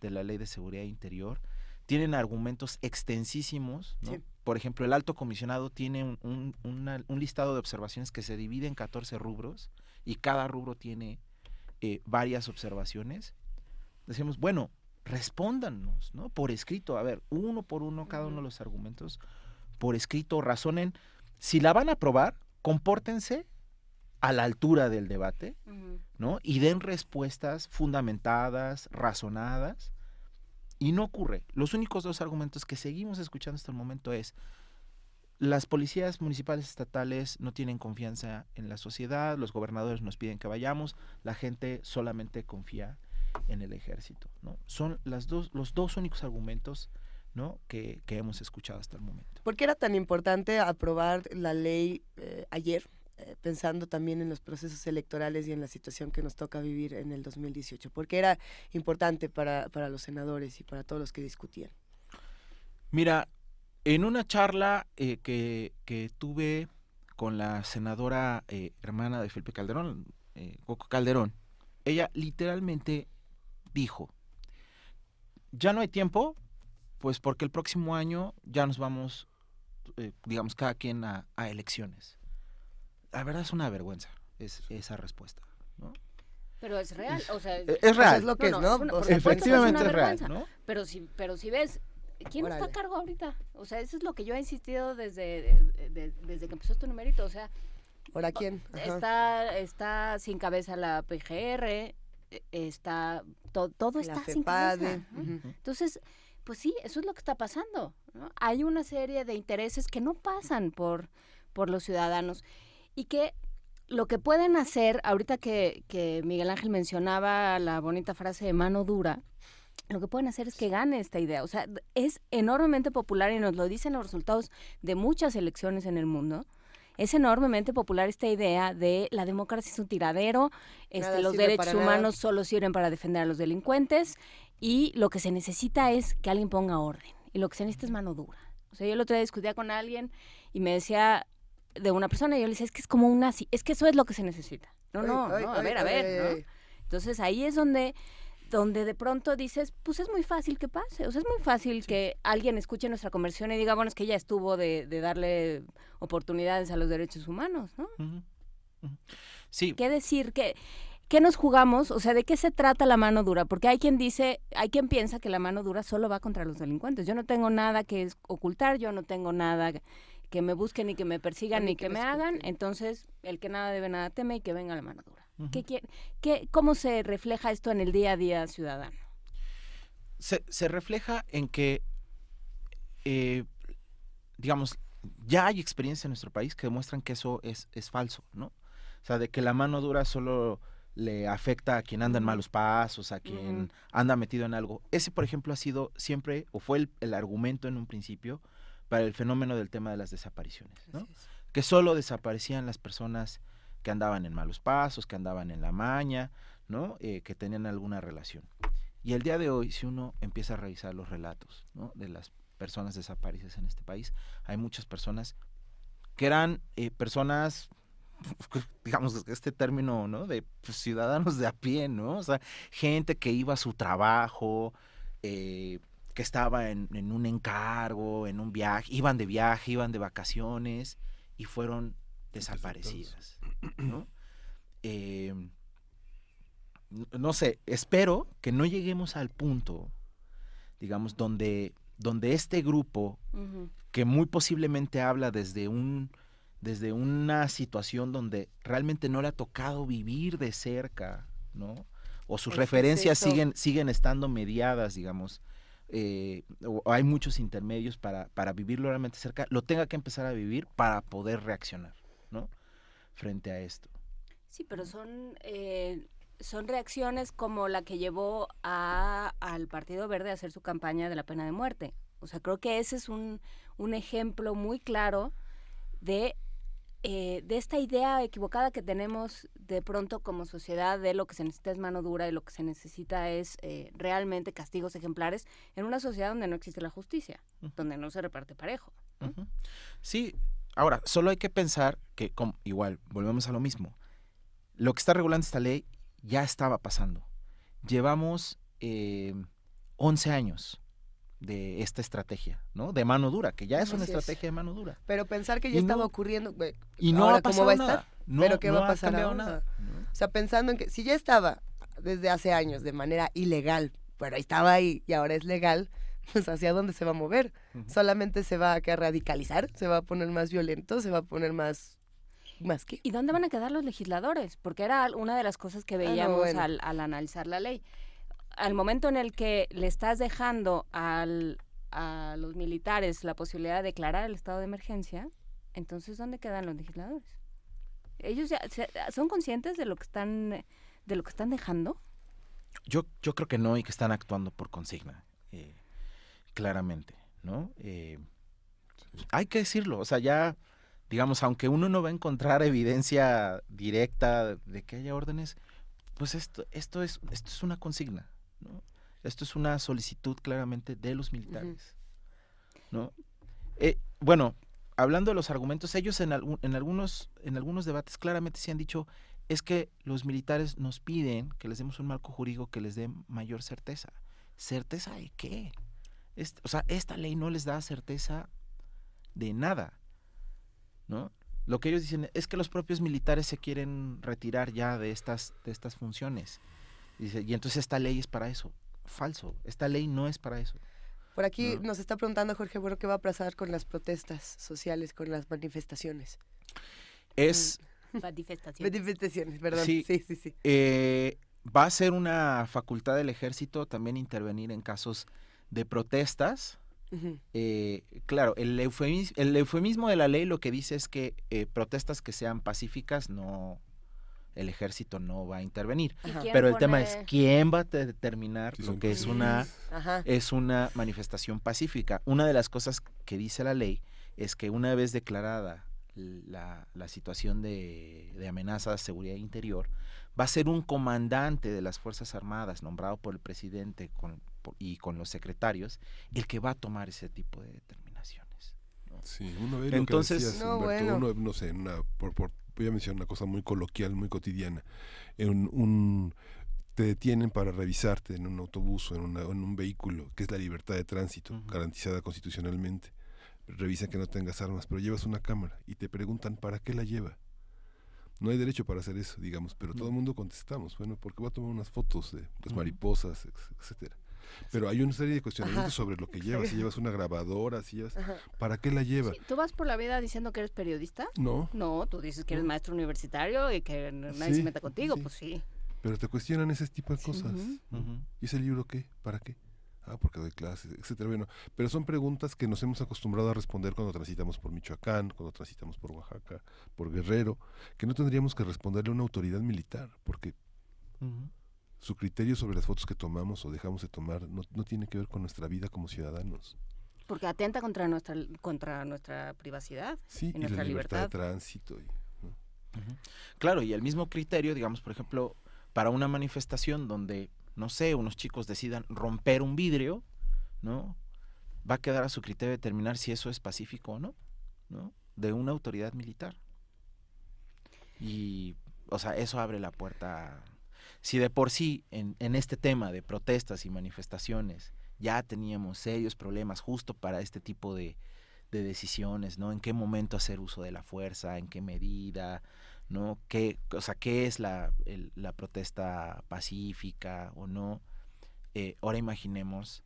de la Ley de Seguridad Interior. Tienen argumentos extensísimos. ¿no? Por ejemplo, el alto comisionado tiene un, listado de observaciones que se divide en 14 rubros y cada rubro tiene eh, varias observaciones. Decimos, bueno, respóndanos, ¿no? Por escrito, a ver, uno por uno, cada uno de los argumentos, por escrito, razonen. Si la van a aprobar, compórtense a la altura del debate, ¿no? Y den respuestas fundamentadas, razonadas. Y no ocurre. Los únicos dos argumentos que seguimos escuchando hasta el momento es las policías municipales estatales no tienen confianza en la sociedad, los gobernadores nos piden que vayamos, la gente solamente confía en el ejército, ¿no? Son las dos, los dos únicos argumentos ¿no? Que, hemos escuchado hasta el momento. ¿Por qué era tan importante aprobar la ley eh, ayer, eh, pensando también en los procesos electorales y en la situación que nos toca vivir en el 2018? ¿Por qué era importante para, los senadores y para todos los que discutían? Mira, en una charla eh, que, que, tuve con la senadora hermana de Felipe Calderón, Coco Calderón, ella literalmente dijo, ya no hay tiempo pues porque el próximo año ya nos vamos, eh, digamos, cada quien a, elecciones. La verdad es una vergüenza es, esa respuesta, ¿no? Pero es real, o sea, e, es, real, es lo que es, ¿no? Efectivamente es, real, ¿no? Pero si, pero si ves, ¿quién está a cargo ahorita? O sea, eso es lo que yo he insistido desde, desde que empezó este numerito, o sea, ¿Ahora quién? Está, está sin cabeza la PGR, e, está todo, está sin cabeza. Entonces, pues sí, eso es lo que está pasando. ¿no? Hay una serie de intereses que no pasan por, los ciudadanos y que lo que pueden hacer, ahorita que, que, Miguel Ángel mencionaba la bonita frase de mano dura, lo que pueden hacer es que gane esta idea. O sea, es enormemente popular y nos lo dicen los resultados de muchas elecciones en el mundo es enormemente popular esta idea de la democracia es un tiradero, este, los derechos humanos solo sirven para defender a los delincuentes y lo que se necesita es que alguien ponga orden y lo que se necesita es mano dura. O sea, yo el otro día discutía con alguien y me decía de una persona y yo le decía, es que es como un nazi, es que eso es lo que se necesita. No, no, no, a ver, a ver. ¿no? Entonces ahí es donde donde de pronto dices, pues es muy fácil que pase, o sea, es muy fácil que alguien escuche nuestra conversión y diga, bueno, es que ya estuvo de, darle oportunidades a los derechos humanos, ¿no? Sí. ¿Qué decir? ¿Qué, ¿Qué nos jugamos? O sea, ¿de qué se trata la mano dura? Porque hay quien dice, hay quien piensa que la mano dura solo va contra los delincuentes. Yo no tengo nada que ocultar, yo no tengo nada que me busquen ni que me persigan ni, que me hagan. Entonces, el que nada debe nada teme y que venga la mano dura cómo se refleja esto en el día a día ciudadano? Se, refleja en que, eh, digamos, ya hay experiencia en nuestro país que demuestran que eso es, falso, ¿no? O sea, de que la mano dura solo le afecta a quien anda en malos pasos, a quien anda metido en algo. Ese, por ejemplo, ha sido siempre, o fue el, argumento en un principio, para el fenómeno del tema de las desapariciones, ¿no? que solo desaparecían las personas que andaban en malos pasos, que andaban en la maña, ¿no? Eh, que tenían alguna relación. Y el día de hoy, si uno empieza a revisar los relatos de las personas desaparecidas en este país, hay muchas personas que eran eh, personas digamos este término, ¿no? De pues, ciudadanos de a pie, ¿no? O sea, gente que iba a su trabajo, eh, que estaba en, en, un encargo, en un viaje, iban de viaje, iban de vacaciones y fueron desaparecidas. ¿no? Eh, ¿no? sé, espero que no lleguemos al punto, digamos, donde, donde este grupo, que muy posiblemente habla desde un desde una situación donde realmente no le ha tocado vivir de cerca, ¿no? O sus referencias siguen, siguen estando mediadas, digamos, eh, o hay muchos intermedios para, para vivirlo realmente cerca, lo tenga que empezar a vivir para poder reaccionar frente a esto. Sí, pero son, eh, son reacciones como la que llevó al Partido Verde a hacer su campaña de la pena de muerte. O sea, creo que ese es un, ejemplo muy claro de, eh, de esta idea equivocada que tenemos de pronto como sociedad de lo que se necesita es mano dura y lo que se necesita es eh, realmente castigos ejemplares en una sociedad donde no existe la justicia, donde no se reparte parejo. Sí, Ahora, solo hay que pensar que, igual, volvemos a lo mismo. Lo que está regulando esta ley ya estaba pasando. Llevamos eh, 11 años de esta estrategia, ¿no? De mano dura, que ya es una estrategia de mano dura. Pero pensar que ya estaba ocurriendo, y no ahora, ¿cómo va a estar? No, pero qué va a pasar Nada. O sea, pensando en que si ya estaba desde hace años de manera ilegal, pero estaba ahí y ahora es legal, Pues, hacia dónde se va a mover. Solamente se va a radicalizar, se va a poner más violento, se va a poner más más que. ¿Y dónde van a quedar los legisladores? Porque era una de las cosas que ah, veíamos al, analizar la ley. Al momento en el que le estás dejando al, a los militares la posibilidad de declarar el estado de emergencia, entonces ¿dónde quedan los legisladores? ¿Ellos ya, son conscientes de lo que están, de lo que están dejando? Yo, yo creo que no y que están actuando por consigna. Eh, claramente, ¿no? Eh, hay que decirlo, o sea, ya, digamos, aunque uno no va a encontrar evidencia directa de que haya órdenes, pues esto, esto, es, esto es una consigna, ¿no? Esto es una solicitud claramente de los militares, ¿no? Eh, bueno, hablando de los argumentos, ellos en, en, algunos, en algunos debates claramente se han dicho es que los militares nos piden que les demos un marco jurídico que les dé mayor certeza. ¿Certeza de qué? o sea, esta ley no les da certeza de nada, ¿no? Lo que ellos dicen es que los propios militares se quieren retirar ya de estas, estas funciones. y entonces esta ley es para eso. Falso. Esta ley no es para eso. Por aquí nos está preguntando Jorge Bueno qué va a pasar con las protestas sociales, con las manifestaciones. Es. Mm. Manifestaciones. Manifestaciones, perdón. Sí, sí, sí. Eh, va a ser una facultad del ejército también intervenir en casos de protestas, eh, claro, el eufemismo, de la ley lo que dice es que eh, protestas que sean pacíficas no el ejército no va a intervenir. Pero el tema es quién va a determinar lo que es una, es una manifestación pacífica. Una de las cosas que dice la ley es que una vez declarada la, situación de, de amenaza de seguridad interior, va a ser un comandante de las Fuerzas Armadas nombrado por el presidente con, y con los secretarios el que va a tomar ese tipo de determinaciones. Sí, uno ve Entonces, que no, no sé, una, voy a mencionar una cosa muy coloquial, muy cotidiana. En un te detienen para revisarte en un autobús o en, en un vehículo, que es la libertad de tránsito, garantizada constitucionalmente. Revisan que no tengas armas, pero llevas una cámara y te preguntan para qué la lleva. No hay derecho para hacer eso, digamos, pero todo el mundo contestamos, bueno, porque va a tomar unas fotos de las pues, mariposas, etcétera. Pero hay una serie de cuestionamientos sobre lo que llevas, si llevas una grabadora, si llevas... ¿Para qué la llevas? ¿Tú vas por la vida diciendo que eres periodista? No. No, tú dices que eres maestro universitario y que nadie se meta contigo, pues sí. Pero te cuestionan ese tipo de cosas. ¿Y ese libro qué? ¿Para qué? ah, porque doy clases, etcétera. Bueno, pero son preguntas que nos hemos acostumbrado a responder cuando transitamos por Michoacán, cuando transitamos por Oaxaca, por Guerrero, que no tendríamos que responderle a una autoridad militar, porque su criterio sobre las fotos que tomamos o dejamos de tomar no, tiene que ver con nuestra vida como ciudadanos. Porque atenta contra nuestra, contra nuestra privacidad sí, y, nuestra la libertad, de tránsito. Claro, y el mismo criterio, digamos, por ejemplo, para una manifestación donde, no sé, unos chicos decidan romper un vidrio, ¿no? Va a quedar a su criterio determinar si eso es pacífico o no, ¿no? De una autoridad militar. Y, o sea, eso abre la puerta si de por sí en, este tema de protestas y manifestaciones ya teníamos serios problemas justo para este tipo de, decisiones, ¿no? En qué momento hacer uso de la fuerza, en qué medida, ¿no? ¿Qué, es la, protesta pacífica o no? Eh, ahora imaginemos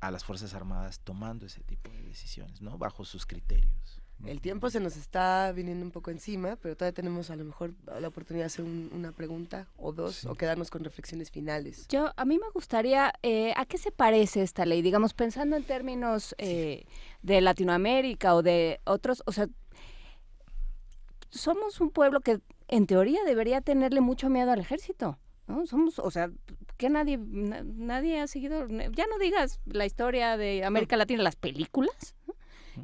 a las Fuerzas Armadas tomando ese tipo de decisiones, ¿no? Bajo sus criterios. El tiempo se nos está viniendo un poco encima, pero todavía tenemos a lo mejor la oportunidad de hacer una pregunta o dos o quedarnos con reflexiones finales. Yo, a mí me gustaría, eh, ¿a qué se parece esta ley? Digamos, pensando en términos eh, de Latinoamérica o de otros, o sea, somos un pueblo que en teoría debería tenerle mucho miedo al ejército. ¿no? Somos, o sea, que nadie, nadie ha seguido, ya no digas la historia de América Latina, las películas,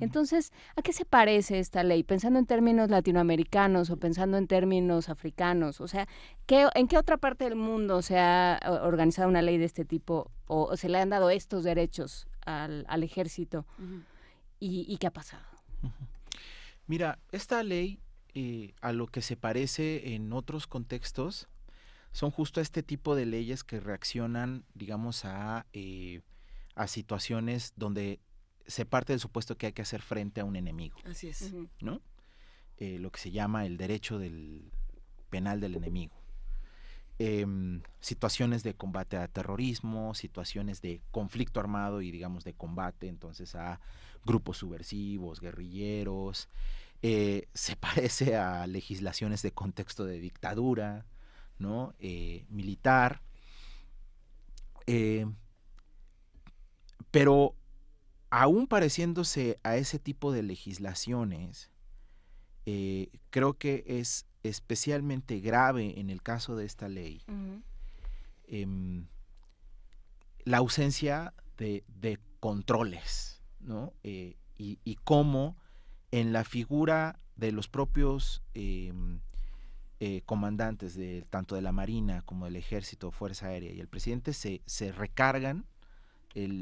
entonces, ¿a qué se parece esta ley? Pensando en términos latinoamericanos o pensando en términos africanos, o sea, ¿en qué otra parte del mundo se ha organizado una ley de este tipo o, se le han dado estos derechos al, ejército? ¿Y, qué ha pasado? Mira, esta ley eh, a lo que se parece en otros contextos son justo este tipo de leyes que reaccionan, digamos, a, eh, a situaciones donde se parte del supuesto que hay que hacer frente a un enemigo. Así es. ¿No? Eh, lo que se llama el derecho del penal del enemigo. Em, situaciones de combate a terrorismo, situaciones de conflicto armado y digamos de combate entonces a grupos subversivos, guerrilleros, eh, se parece a legislaciones de contexto de dictadura, ¿no? Eh, militar. pero aún pareciéndose a ese tipo de legislaciones, eh, creo que es especialmente grave en el caso de esta ley em, la ausencia de, controles, ¿no? Eh, y, cómo en la figura de los propios em, eh, comandantes, de, tanto de la Marina como del Ejército, Fuerza Aérea y el presidente, se recargan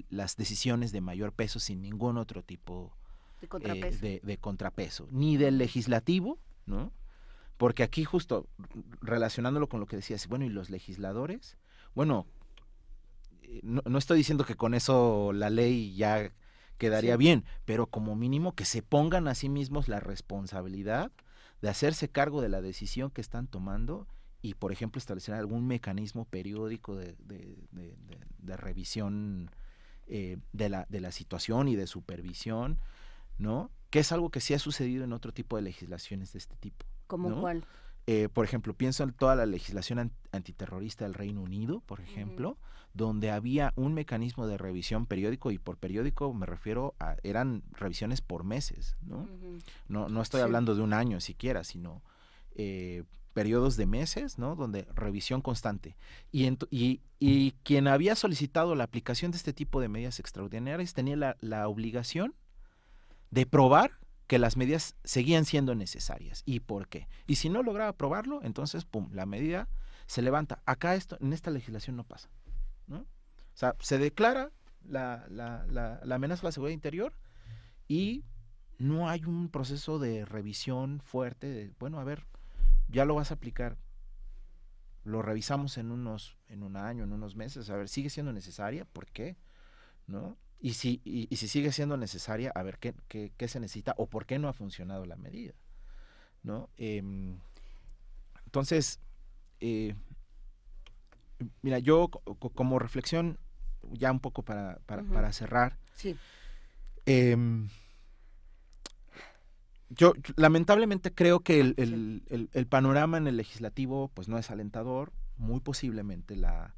las decisiones de mayor peso sin ningún otro tipo eh, de contrapeso, ni del legislativo, ¿no? Porque aquí justo relacionándolo con lo que decías, bueno, ¿y los legisladores? Bueno, eh, no, estoy diciendo que con eso la ley ya quedaría bien, pero como mínimo que se pongan a sí mismos la responsabilidad de hacerse cargo de la decisión que están tomando y, por ejemplo, establecer algún mecanismo periódico de, de revisión eh, de, la, de la situación y de supervisión, ¿no? Que es algo que sí ha sucedido en otro tipo de legislaciones de este tipo. ¿Cómo cuál? Eh, por ejemplo, pienso en toda la legislación antiterrorista del Reino Unido, por ejemplo, donde había un mecanismo de revisión periódico y por periódico me refiero a, eran revisiones por meses, ¿no? no, estoy hablando de un año siquiera, sino eh, periodos de meses, ¿no? Donde revisión constante. Y, quien había solicitado la aplicación de este tipo de medidas extraordinarias tenía la, obligación de probar que las medidas seguían siendo necesarias y por qué. Y si no lograba probarlo, entonces, pum, la medida se levanta. Acá esto, en esta legislación no pasa, ¿no? O sea, se declara la, la amenaza a la seguridad interior y no hay un proceso de revisión fuerte de, bueno, a ver, ya lo vas a aplicar. Lo revisamos en unos, en un año, en unos meses, a ver, ¿sigue siendo necesaria? ¿Por qué? ¿No? Y si, y, si sigue siendo necesaria, a ver ¿qué, qué, qué, se necesita o por qué no ha funcionado la medida. ¿No? Em, entonces, eh, mira, yo como reflexión, ya un poco para, para, cerrar, sí. Em, yo, lamentablemente creo que el, panorama en el legislativo pues no es alentador, muy posiblemente la...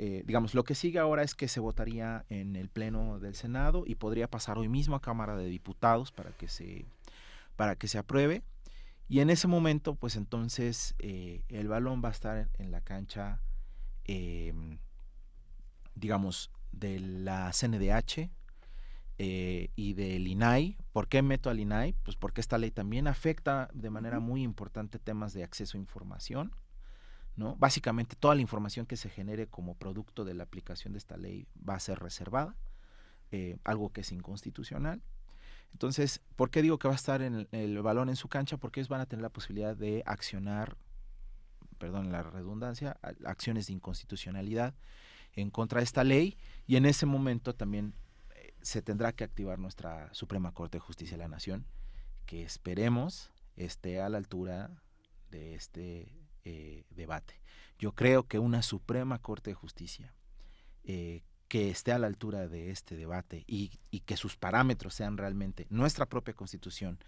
Eh, digamos, lo que sigue ahora es que se votaría en el Pleno del Senado y podría pasar hoy mismo a Cámara de Diputados para que se, para que se apruebe. Y en ese momento, pues entonces eh, el balón va a estar en la cancha, em, digamos, de la CNDH, eh, y del INAI. ¿Por qué meto al INAI? Pues porque esta ley también afecta de manera muy importante temas de acceso a información. ¿no? Básicamente toda la información que se genere como producto de la aplicación de esta ley va a ser reservada, eh, algo que es inconstitucional. Entonces, ¿por qué digo que va a estar el, el, balón en su cancha? Porque ellos van a tener la posibilidad de accionar, perdón la redundancia, acciones de inconstitucionalidad en contra de esta ley y en ese momento también se tendrá que activar nuestra Suprema Corte de Justicia de la Nación, que esperemos esté a la altura de este eh, debate. Yo creo que una Suprema Corte de Justicia eh, que esté a la altura de este debate y, que sus parámetros sean realmente nuestra propia constitución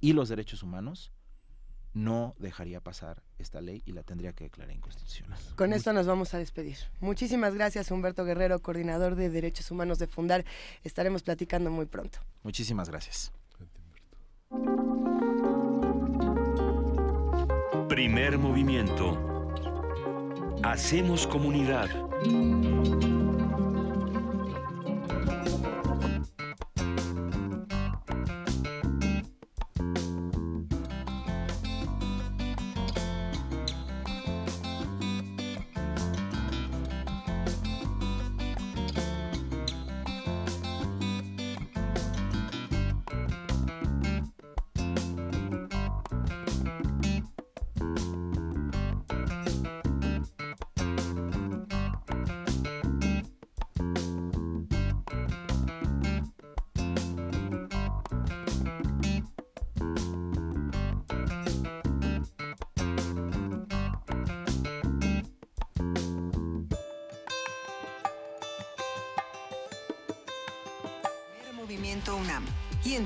y los derechos humanos, no dejaría pasar esta ley y la tendría que declarar inconstitucional. Con esto nos vamos a despedir. Muchísimas gracias Humberto Guerrero, coordinador de Derechos Humanos de Fundar. Estaremos platicando muy pronto. Muchísimas gracias. Primer movimiento. Hacemos comunidad.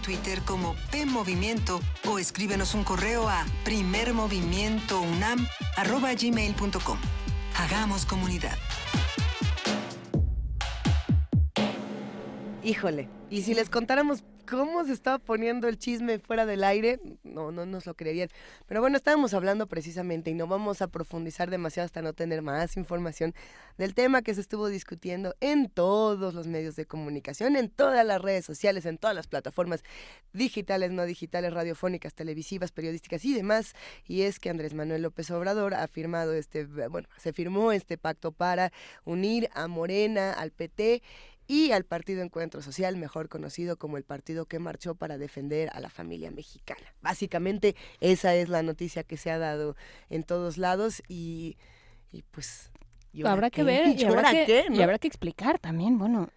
Twitter como P Movimiento o escríbenos un correo a primermovimientounam.gmail.com. Hagamos comunidad. Híjole, y si les contáramos cómo se estaba poniendo el chisme fuera del aire, no, no nos lo creían. Pero bueno, estábamos hablando precisamente y no vamos a profundizar demasiado hasta no tener más información del tema que se estuvo discutiendo en todos los medios de comunicación, en todas las redes sociales, en todas las plataformas digitales, no digitales, radiofónicas, televisivas, periodísticas y demás. Y es que Andrés Manuel López Obrador ha firmado este, bueno, se firmó este pacto para unir a Morena, al PT y al Partido Encuentro Social, mejor conocido como el partido que marchó para defender a la familia mexicana. Básicamente esa es la noticia que se ha dado en todos lados y, pues... habrá que ver, que, y habrá que explicar también, bueno,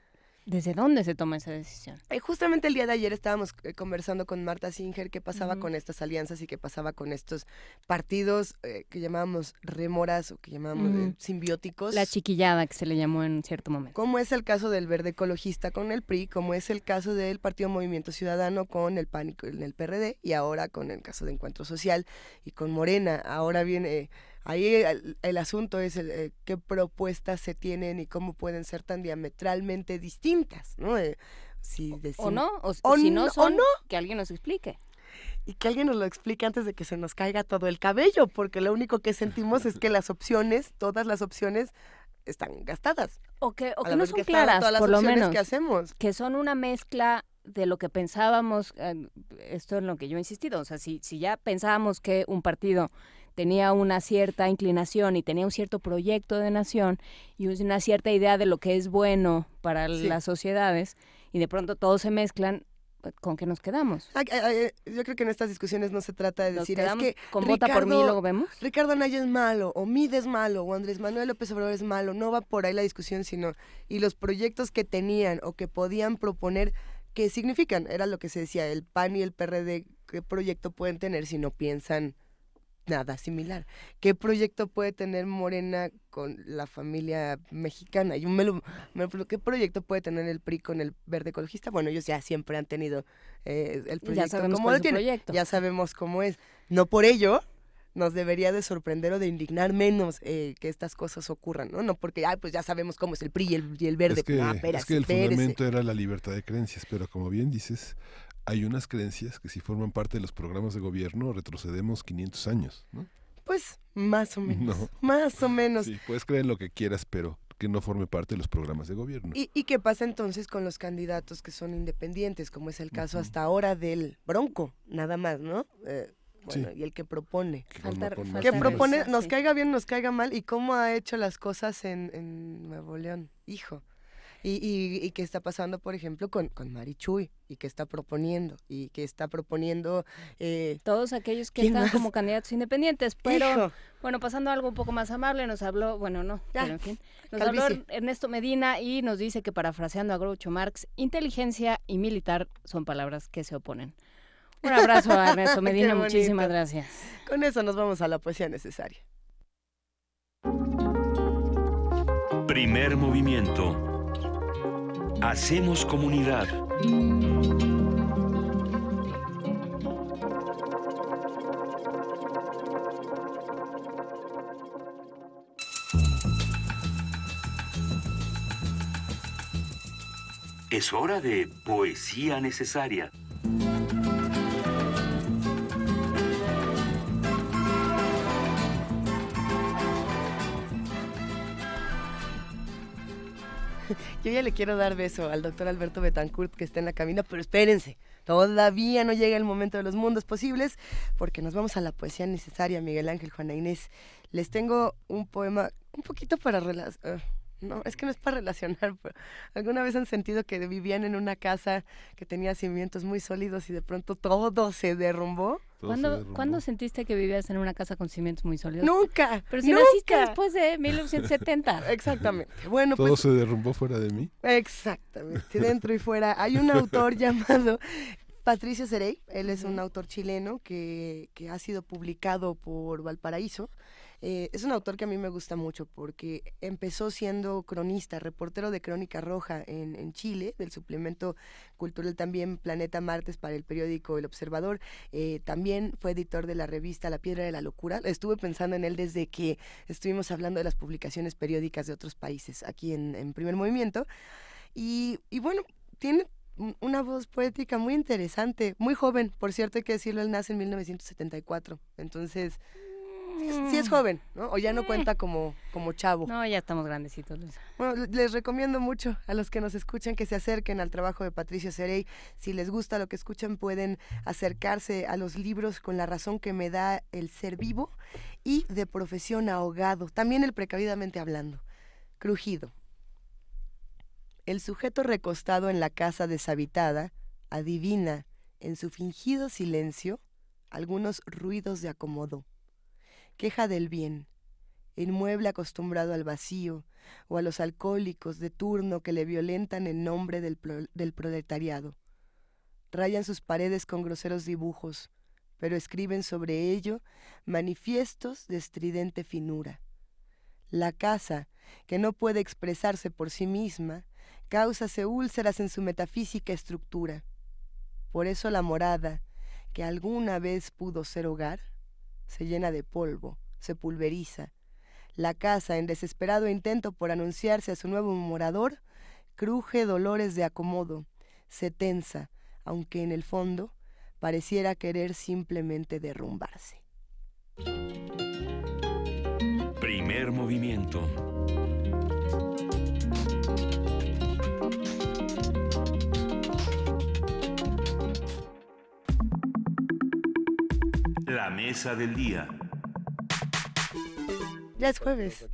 ¿Desde dónde se toma esa decisión? Eh, justamente el día de ayer estábamos eh, conversando con Marta Singer qué pasaba con estas alianzas y qué pasaba con estos partidos eh, que llamábamos remoras o que llamábamos simbióticos. La chiquillada que se le llamó en cierto momento. Cómo es el caso del verde ecologista con el PRI, cómo es el caso del Partido Movimiento Ciudadano con el Pánico en el PRD y ahora con el caso de Encuentro Social y con Morena. Ahora viene... Ahí el, asunto es eh, qué propuestas se tienen y cómo pueden ser tan diametralmente distintas, ¿no? Eh, si o no, o, si no, son, que alguien nos explique. Y que alguien nos lo explique antes de que se nos caiga todo el cabello, porque lo único que sentimos es que las opciones, todas las opciones, están gastadas. O que, o que no son claras, por lo menos. que hacemos. Que son una mezcla de lo que pensábamos, eh, esto en lo que yo he insistido, o sea, si, si ya pensábamos que un partido tenía una cierta inclinación y tenía un cierto proyecto de nación y una cierta idea de lo que es bueno para las sociedades y de pronto todos se mezclan, eh, ¿con qué nos quedamos? Eh, yo creo que en estas discusiones no se trata de decir, es que con vota por mí luego vemos. Ricardo Anaya es malo, o Mide es malo, o Andrés Manuel López Obrador es malo, no va por ahí la discusión, sino y los proyectos que tenían o que podían proponer que significan, era lo que se decía, el PAN y el PRD, qué proyecto pueden tener si no piensan nada similar. ¿Qué proyecto puede tener Morena con la familia mexicana? Yo me lo, ¿Qué proyecto puede tener el PRI con el verde ecologista? Bueno, ellos ya siempre han tenido eh, el proyecto. Ya cómo lo tiene. Ya sabemos cómo es. No por ello nos debería de sorprender o de indignar menos eh, que estas cosas ocurran, ¿no? No porque, pues ya sabemos cómo es el PRI y el, verde. Ah, es que el fundamento era la libertad de creencias, pero como bien dices, hay unas creencias que si forman parte de los programas de gobierno retrocedemos 500 años, ¿no? Pues más o menos. Más o menos. Sí, puedes creer lo que quieras, pero que no forme parte de los programas de gobierno. ¿Y, qué pasa entonces con los candidatos que son independientes, como es el caso hasta ahora del Bronco, nada más, ¿no? Eh, bueno, y el que propone. Que, falta, propone, nos caiga bien, nos caiga mal, y cómo ha hecho las cosas en, en Nuevo León. Hijo. Y, qué está pasando, por ejemplo, con, con Chuy? y qué está proponiendo y qué está proponiendo... Eh, Todos aquellos que están como candidatos independientes, pero bueno, pasando a algo un poco más amable, nos habló, bueno, no, en fin, nos habló Ernesto Medina y nos dice que parafraseando a Groucho Marx, inteligencia y militar son palabras que se oponen. Un abrazo a Ernesto Medina, muchísimas gracias. Con eso nos vamos a la poesía necesaria. Primer movimiento Hacemos comunidad. Es hora de poesía necesaria. Yo ya le quiero dar beso al doctor Alberto Betancourt que está en la cabina, pero espérense. Todavía no llega el momento de los mundos posibles, porque nos vamos a la poesía necesaria, Miguel Ángel, Juana Inés. Les tengo un poema un poquito para relajar... Ah, no, es que no es para relacionar, pero alguna vez han sentido que vivían en una casa que tenía cimientos muy sólidos y de pronto todo se derrumbó. ¿Cuándo, sentiste que vivías en una casa con cimientos muy sólidos? Nunca. Pero si naciste después de 1970. Exactamente. Bueno, todo pues se derrumbó fuera de mí. Exactamente, dentro y fuera. Hay un autor llamado Patricio Serey, él es un autor chileno que, que ha sido publicado por Valparaíso eh, es un autor que a mí me gusta mucho porque empezó siendo cronista, reportero de Crónica Roja en, en Chile, del suplemento cultural también Planeta Martes para el periódico El Observador. Eh, también fue editor de la revista La Piedra de la Locura. Estuve pensando en él desde que estuvimos hablando de las publicaciones periódicas de otros países aquí en, en Primer Movimiento. Y, y bueno, tiene una voz poética muy interesante, muy joven, por cierto hay que decirlo, él nace en 1974, entonces si es joven, ¿no? O ya no mm. cuenta como, como chavo. No, ya estamos grandecitos, Bueno, les recomiendo mucho a los que nos escuchan que se acerquen al trabajo de Patricio Serey. Si les gusta lo que escuchan, pueden acercarse a los libros con la razón que me da el ser vivo y de profesión ahogado. También el precavidamente hablando. Crujido. El sujeto recostado en la casa deshabitada adivina en su fingido silencio algunos ruidos de acomodo queja del bien, inmueble acostumbrado al vacío o a los alcohólicos de turno que le violentan en nombre del, proletariado. Rayan sus paredes con groseros dibujos, pero escriben sobre ello manifiestos de estridente finura. La casa, que no puede expresarse por sí misma, causase úlceras en su metafísica estructura. Por eso la morada, que alguna vez pudo ser hogar, se llena de polvo, se pulveriza. La casa, en desesperado intento por anunciarse a su nuevo morador, cruje dolores de acomodo, se tensa, aunque en el fondo pareciera querer simplemente derrumbarse. Primer movimiento. mesa del día. Ya es jueves.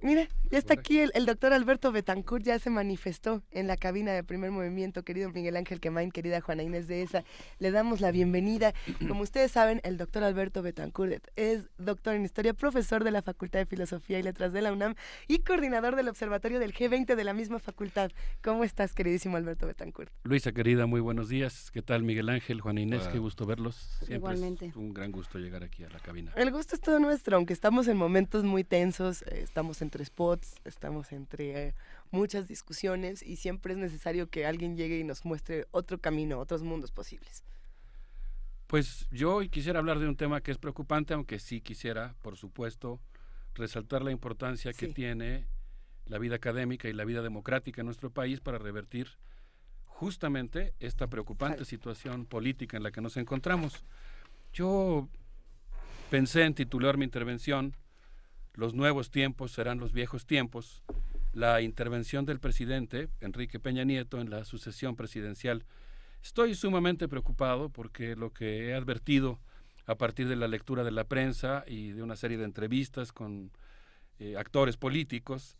Mira. Y está aquí el, doctor Alberto Betancourt, ya se manifestó en la cabina de primer movimiento, querido Miguel Ángel Quemain, querida Juana Inés de ESA. Le damos la bienvenida. Como ustedes saben, el doctor Alberto Betancourt es doctor en historia, profesor de la Facultad de Filosofía y Letras de la UNAM y coordinador del Observatorio del G20 de la misma facultad. ¿Cómo estás, queridísimo Alberto Betancourt? Luisa, querida, muy buenos días. ¿Qué tal, Miguel Ángel, Juana Inés? Qué gusto verlos. Siempre Igualmente. un gran gusto llegar aquí a la cabina. El gusto es todo nuestro, aunque estamos en momentos muy tensos, eh, estamos entre spots estamos entre eh, muchas discusiones y siempre es necesario que alguien llegue y nos muestre otro camino, otros mundos posibles. Pues yo hoy quisiera hablar de un tema que es preocupante, aunque sí quisiera, por supuesto, resaltar la importancia que tiene la vida académica y la vida democrática en nuestro país para revertir justamente esta preocupante situación política en la que nos encontramos. Yo pensé en titular mi intervención los nuevos tiempos serán los viejos tiempos. La intervención del presidente Enrique Peña Nieto en la sucesión presidencial. Estoy sumamente preocupado porque lo que he advertido a partir de la lectura de la prensa y de una serie de entrevistas con eh, actores políticos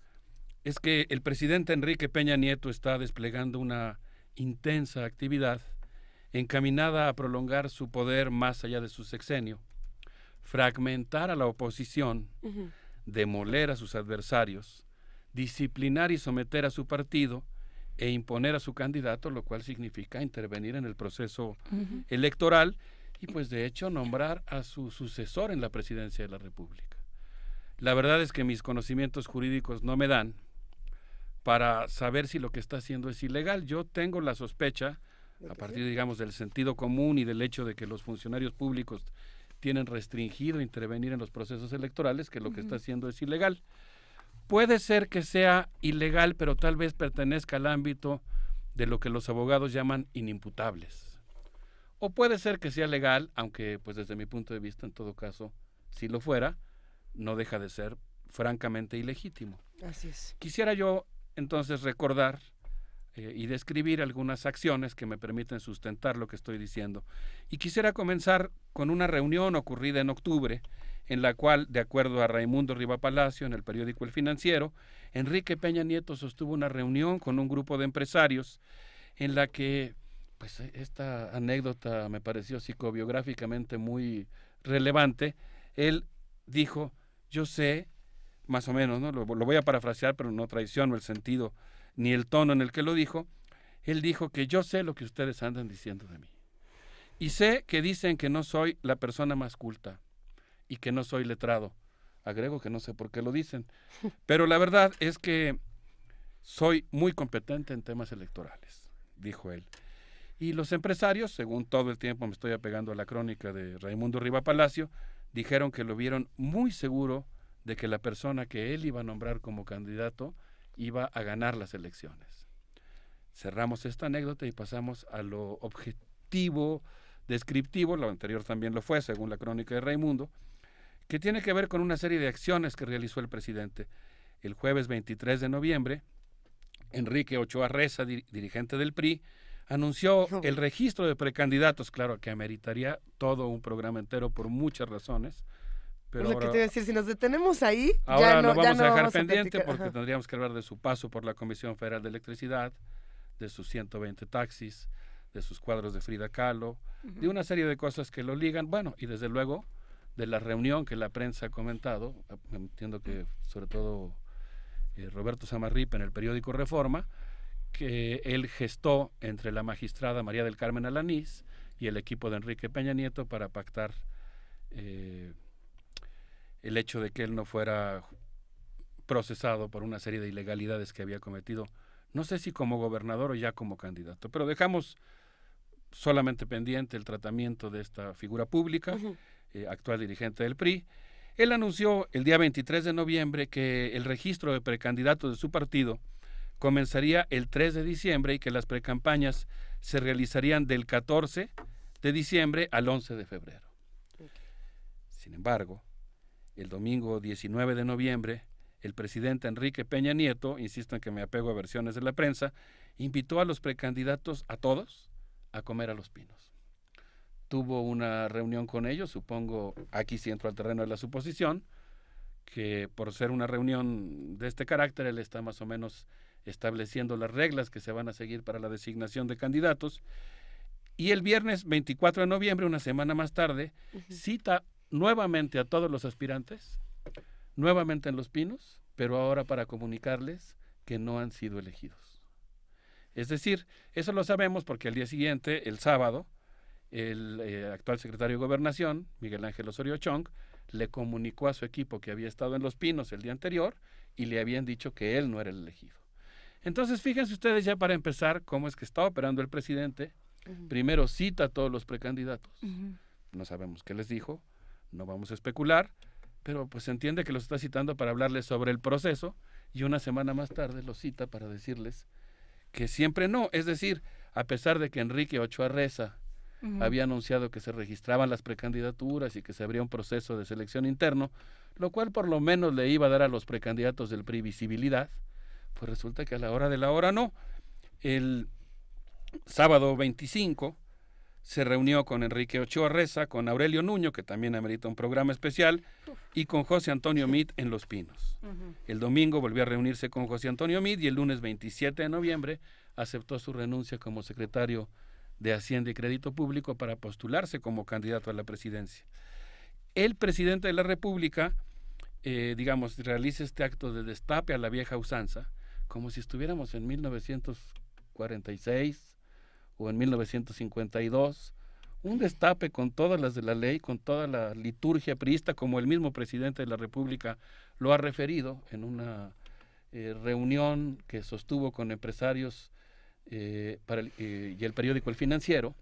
es que el presidente Enrique Peña Nieto está desplegando una intensa actividad encaminada a prolongar su poder más allá de su sexenio, fragmentar a la oposición, demoler a sus adversarios, disciplinar y someter a su partido e imponer a su candidato, lo cual significa intervenir en el proceso electoral y pues de hecho nombrar a su sucesor en la presidencia de la República. La verdad es que mis conocimientos jurídicos no me dan para saber si lo que está haciendo es ilegal. Yo tengo la sospecha, a partir, digamos, del sentido común y del hecho de que los funcionarios públicos tienen restringido intervenir en los procesos electorales, que lo que está haciendo es ilegal. Puede ser que sea ilegal, pero tal vez pertenezca al ámbito de lo que los abogados llaman inimputables. O puede ser que sea legal, aunque pues desde mi punto de vista, en todo caso, si lo fuera, no deja de ser francamente ilegítimo. Así es. Quisiera yo entonces recordar eh, y describir algunas acciones que me permiten sustentar lo que estoy diciendo. Y quisiera comenzar con una reunión ocurrida en octubre, en la cual, de acuerdo a Raimundo Riva Palacio en el periódico El Financiero, Enrique Peña Nieto sostuvo una reunión con un grupo de empresarios en la que, pues esta anécdota me pareció psicobiográficamente muy relevante, él dijo, yo sé, más o menos, ¿no? lo voy a parafrasear, pero no traiciono el sentido ni el tono en el que lo dijo, él dijo que yo sé lo que ustedes andan diciendo de mí. Y sé que dicen que no soy la persona más culta y que no soy letrado. Agrego que no sé por qué lo dicen. Pero la verdad es que soy muy competente en temas electorales, dijo él. Y los empresarios, según todo el tiempo me estoy apegando a la crónica de Raimundo Riva Palacio, dijeron que lo vieron muy seguro de que la persona que él iba a nombrar como candidato iba a ganar las elecciones. Cerramos esta anécdota y pasamos a lo objetivo, descriptivo, lo anterior también lo fue, según la crónica de Raimundo, que tiene que ver con una serie de acciones que realizó el presidente. El jueves 23 de noviembre, Enrique Ochoa Reza, dirigente del PRI, anunció el registro de precandidatos, claro que ameritaría todo un programa entero por muchas razones, lo que te iba a decir, si nos detenemos ahí, ahora ya no, lo vamos a dejar pendiente porque tendríamos que hablar de su paso por la Comisión Federal de Electricidad, de sus 120 taxis, de sus cuadros de Frida Kahlo, de una serie de cosas que lo ligan, bueno, y desde luego de la reunión que la prensa ha comentado, entiendo que sobre todo eh, Roberto Samarripa en el periódico Reforma, que él gestó entre la magistrada María del Carmen Alanís y el equipo de Enrique Peña Nieto para pactar eh, el hecho de que él no fuera procesado por una serie de ilegalidades que había cometido, no sé si como gobernador o ya como candidato, pero dejamos solamente pendiente el tratamiento de esta figura pública, eh, actual dirigente del PRI. Él anunció el día 23 de noviembre que el registro de precandidatos de su partido comenzaría el 3 de diciembre y que las precampañas se realizarían del 14 de diciembre al 11 de febrero. Sin embargo, el domingo 19 de noviembre, el presidente Enrique Peña Nieto, insisto en que me apego a versiones de la prensa, invitó a los precandidatos, a todos, a comer a los pinos. Tuvo una reunión con ellos, supongo, aquí sí entro al terreno de la suposición, que por ser una reunión de este carácter, él está más o menos estableciendo las reglas que se van a seguir para la designación de candidatos. Y el viernes 24 de noviembre, una semana más tarde, cita nuevamente a todos los aspirantes, nuevamente en Los Pinos, pero ahora para comunicarles que no han sido elegidos. Es decir, eso lo sabemos porque el día siguiente, el sábado, el eh, actual secretario de Gobernación, Miguel Ángel Osorio Chong, le comunicó a su equipo que había estado en Los Pinos el día anterior y le habían dicho que él no era el elegido. Entonces, fíjense ustedes ya para empezar cómo es que está operando el presidente. Primero cita a todos los precandidatos. No sabemos qué les dijo, no vamos a especular, pero pues se entiende que los está citando para hablarles sobre el proceso y una semana más tarde los cita para decirles que siempre no. Es decir, a pesar de que Enrique Ochoa Reza había anunciado que se registraban las precandidaturas y que se abría un proceso de selección interno, lo cual por lo menos le iba a dar a los precandidatos del PRI visibilidad, pues resulta que a la hora de la hora no. El sábado 25 se reunió con Enrique Ochoa Reza, con Aurelio Nuño, que también amerita un programa especial, y con José Antonio Mit en Los Pinos. El domingo volvió a reunirse con José Antonio Mit y el lunes 27 de noviembre aceptó su renuncia como secretario de Hacienda y Crédito Público para postularse como candidato a la presidencia. El presidente de la República, eh, digamos, realiza este acto de destape a la vieja usanza, como si estuviéramos en 1946 en 1952, un destape con todas las de la ley, con toda la liturgia priista, como el mismo presidente de la República lo ha referido en una eh, reunión que sostuvo con empresarios eh, eh, y el periódico El Financiero.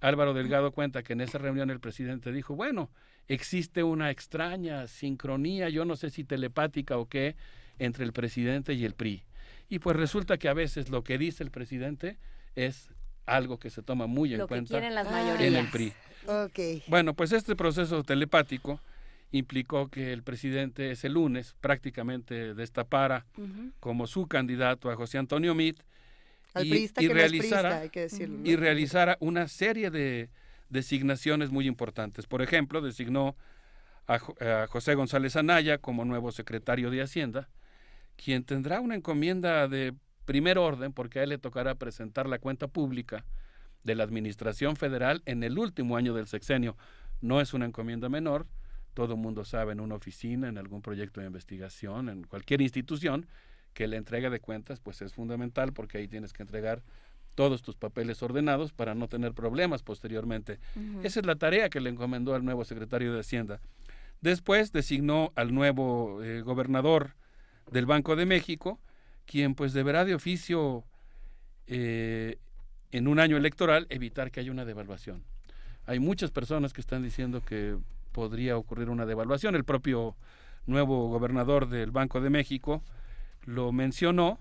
Álvaro Delgado cuenta que en esa reunión el presidente dijo, bueno, existe una extraña sincronía, yo no sé si telepática o qué, entre el presidente y el PRI. Y pues resulta que a veces lo que dice el presidente es algo que se toma muy en cuenta ah, en el PRI. Okay. Bueno, pues este proceso telepático implicó que el presidente ese lunes prácticamente destapara como su candidato a José Antonio Mit y, realizara, y realizara una serie de designaciones muy importantes. Por ejemplo, designó a José González Anaya como nuevo secretario de Hacienda, quien tendrá una encomienda de primer orden porque a él le tocará presentar la cuenta pública de la Administración Federal en el último año del sexenio. No es una encomienda menor, todo el mundo sabe en una oficina, en algún proyecto de investigación, en cualquier institución, que la entrega de cuentas pues es fundamental porque ahí tienes que entregar todos tus papeles ordenados para no tener problemas posteriormente. Esa es la tarea que le encomendó al nuevo secretario de Hacienda. Después designó al nuevo eh, gobernador del Banco de México, quien pues deberá de oficio eh, en un año electoral evitar que haya una devaluación. Hay muchas personas que están diciendo que podría ocurrir una devaluación. El propio nuevo gobernador del Banco de México lo mencionó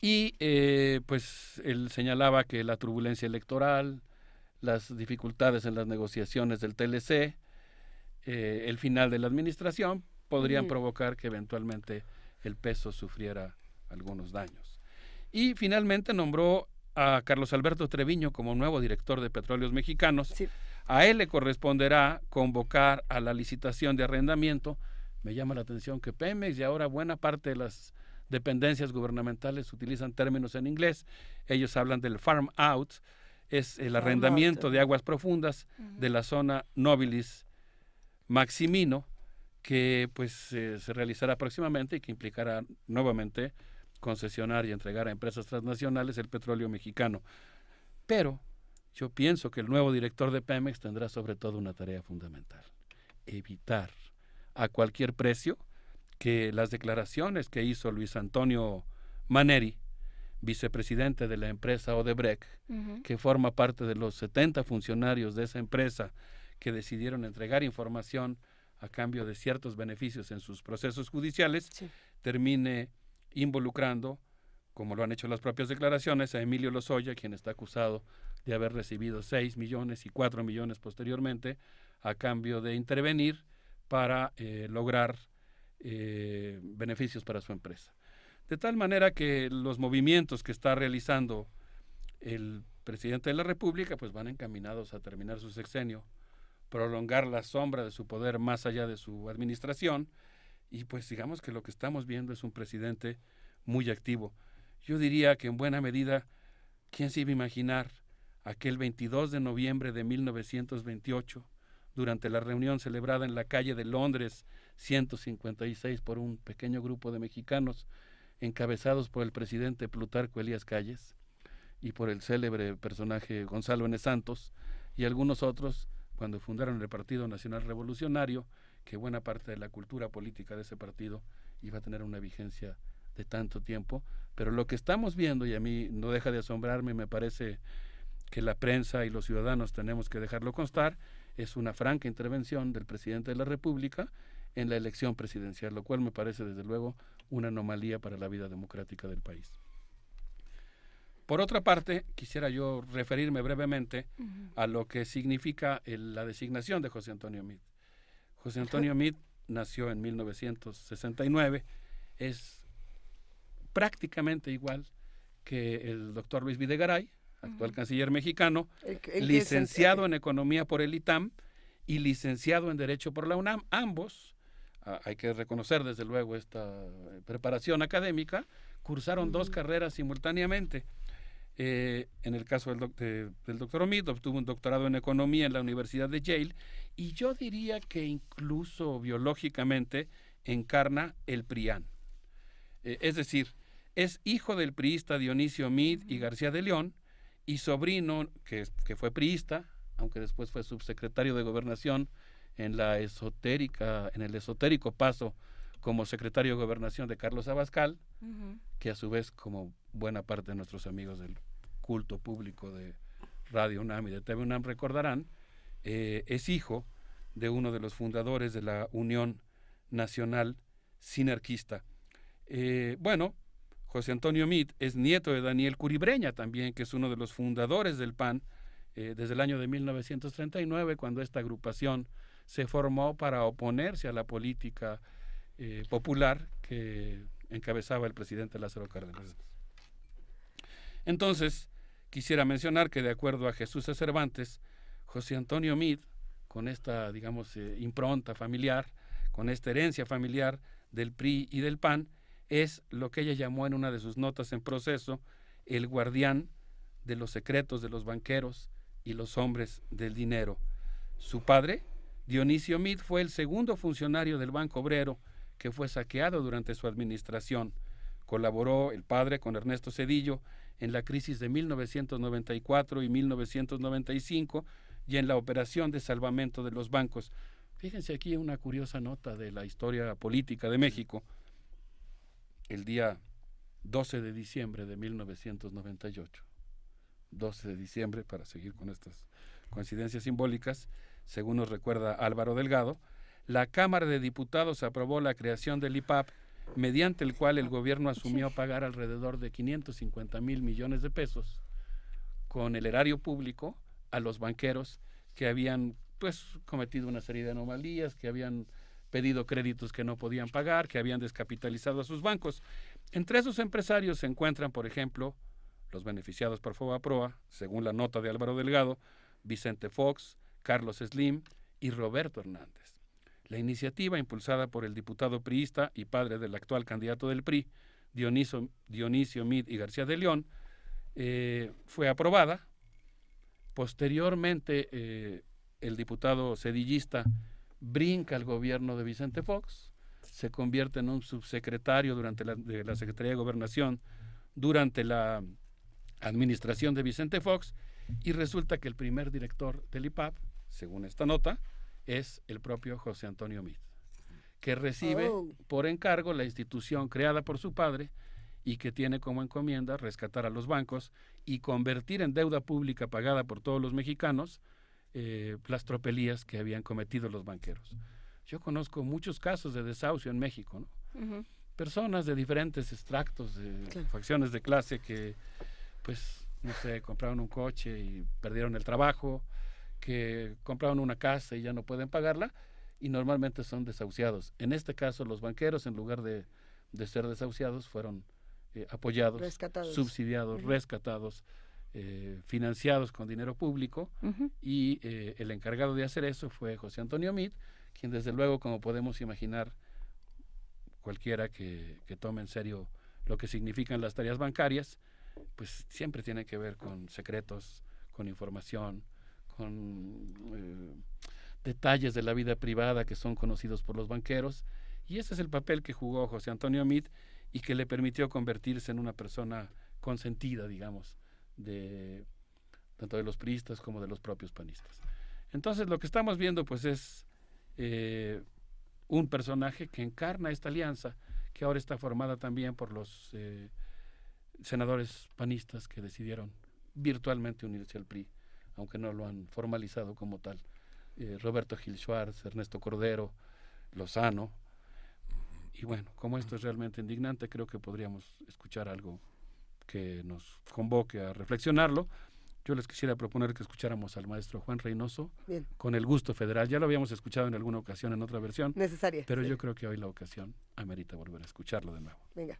y eh, pues él señalaba que la turbulencia electoral, las dificultades en las negociaciones del TLC, eh, el final de la administración podrían provocar que eventualmente el peso sufriera algunos daños. Y finalmente nombró a Carlos Alberto Treviño como nuevo director de Petróleos Mexicanos. A él le corresponderá convocar a la licitación de arrendamiento. Me llama la atención que Pemex y ahora buena parte de las dependencias gubernamentales utilizan términos en inglés. Ellos hablan del farm out, es el arrendamiento de aguas profundas de la zona Nobilis Maximino, que pues eh, se realizará próximamente y que implicará nuevamente concesionar y entregar a empresas transnacionales el petróleo mexicano. Pero yo pienso que el nuevo director de Pemex tendrá sobre todo una tarea fundamental, evitar a cualquier precio que las declaraciones que hizo Luis Antonio Maneri, vicepresidente de la empresa Odebrecht, que forma parte de los 70 funcionarios de esa empresa que decidieron entregar información a cambio de ciertos beneficios en sus procesos judiciales, termine involucrando, como lo han hecho las propias declaraciones, a Emilio Lozoya, quien está acusado de haber recibido 6 millones y 4 millones posteriormente, a cambio de intervenir para eh, lograr eh, beneficios para su empresa. De tal manera que los movimientos que está realizando el presidente de la República pues van encaminados a terminar su sexenio prolongar la sombra de su poder más allá de su administración. Y pues digamos que lo que estamos viendo es un presidente muy activo. Yo diría que en buena medida, ¿quién se iba a imaginar aquel 22 de noviembre de 1928, durante la reunión celebrada en la calle de Londres 156 por un pequeño grupo de mexicanos, encabezados por el presidente Plutarco Elías Calles y por el célebre personaje Gonzalo N. Santos y algunos otros, cuando fundaron el Partido Nacional Revolucionario, que buena parte de la cultura política de ese partido iba a tener una vigencia de tanto tiempo. Pero lo que estamos viendo, y a mí no deja de asombrarme, me parece que la prensa y los ciudadanos tenemos que dejarlo constar, es una franca intervención del presidente de la República en la elección presidencial, lo cual me parece desde luego una anomalía para la vida democrática del país. Por otra parte, quisiera yo referirme brevemente a lo que significa la designación de José Antonio mit José Antonio mit nació en 1969, es prácticamente igual que el doctor Luis Videgaray, actual canciller mexicano, licenciado eh, en Economía por el ITAM y licenciado en Derecho por la UNAM, ambos, ah, hay que reconocer desde luego esta eh, preparación académica, cursaron dos carreras simultáneamente. Eh, en el caso del, doctor Omid, obtuvo un doctorado en economía en la Universidad de Yale y yo diría que incluso biológicamente encarna el PRIAN. Eh, es decir, es hijo del priista Dionisio Omid y García de León y sobrino, que, fue priista, aunque después fue subsecretario de gobernación en la esotérica, en el esotérico paso como secretario de gobernación de Carlos Abascal, que a su vez como buena parte de nuestros amigos del culto público de Radio UNAM y de TV UNAM recordarán, eh, es hijo de uno de los fundadores de la Unión Nacional Sinarquista. Eh, bueno, José Antonio Mit es nieto de Daniel Curibreña también, que es uno de los fundadores del PAN eh, desde el año de 1939, cuando esta agrupación se formó para oponerse a la política popular que encabezaba el presidente Lázaro Cárdenas. Entonces, quisiera mencionar que de acuerdo a Jesús de Cervantes, José Antonio Mid, con esta, digamos, eh, impronta familiar, con esta herencia familiar del PRI y del PAN, es lo que ella llamó en una de sus notas en proceso el guardián de los secretos de los banqueros y los hombres del dinero. Su padre, Dionisio Mid, fue el segundo funcionario del Banco Obrero que fue saqueado durante su administración. Colaboró el padre con Ernesto Cedillo en la crisis de 1994 y 1995 y en la operación de salvamento de los bancos. Fíjense aquí una curiosa nota de la historia política de México. El día 12 de diciembre de 1998, 12 de diciembre, para seguir con estas coincidencias simbólicas, según nos recuerda Álvaro Delgado, la Cámara de Diputados aprobó la creación del IPAP mediante el cual el ah, gobierno asumió pagar alrededor de 550 mil millones de pesos con el erario público a los banqueros que habían pues cometido una serie de anomalías, que habían pedido créditos que no podían pagar, que habían descapitalizado a sus bancos. Entre esos empresarios se encuentran, por ejemplo, los beneficiados por Fobaproa, según la nota de Álvaro Delgado, Vicente Fox, Carlos Slim y Roberto Hernández. La iniciativa, impulsada por el diputado priista y padre del actual candidato del PRI, Dionisio Mid y García de León, eh, fue aprobada. Posteriormente, eh, el diputado cedillista brinca al gobierno de Vicente Fox, se convierte en un subsecretario durante de la Secretaría de Gobernación durante la administración de Vicente Fox y resulta que el primer director del IPAP, según esta nota, es el propio José Antonio Mit, que recibe oh. por encargo la institución creada por su padre y que tiene como encomienda rescatar a los bancos y convertir en deuda pública pagada por todos los mexicanos eh, las tropelías que habían cometido los banqueros. Yo conozco muchos casos de desahucio en México, Personas de diferentes extractos, de facciones de clase que, pues, no sé, compraron un coche y perdieron el trabajo, que compraron una casa y ya no pueden pagarla y normalmente son desahuciados. En este caso, los banqueros, en lugar de, ser desahuciados, fueron eh, apoyados, subsidiados, rescatados, eh, financiados con dinero público. Y eh, el encargado de hacer eso fue José Antonio Mit, quien desde luego, como podemos imaginar, cualquiera que, que tome en serio lo que significan las tareas bancarias, pues siempre tiene que ver con secretos, con información, eh, detalles de la vida privada que son conocidos por los banqueros. Y ese es el papel que jugó José Antonio Meade y que le permitió convertirse en una persona consentida, digamos, de tanto de los priistas como de los propios panistas. Entonces lo que estamos viendo pues es eh, un personaje que encarna esta alianza, que ahora está formada también por los eh, senadores panistas que decidieron virtualmente unirse al PRI aunque no lo han formalizado como tal. Eh, Roberto Gil Schwartz, Ernesto Cordero, Lozano. Y bueno, como esto es realmente indignante, creo que podríamos escuchar algo que nos convoque a reflexionarlo. Yo les quisiera proponer que escucháramos al maestro Juan Reynoso con el gusto federal. Ya lo habíamos escuchado en alguna ocasión, en otra versión. Necesaria. Pero yo creo que hoy la ocasión amerita volver a escucharlo de nuevo. Venga.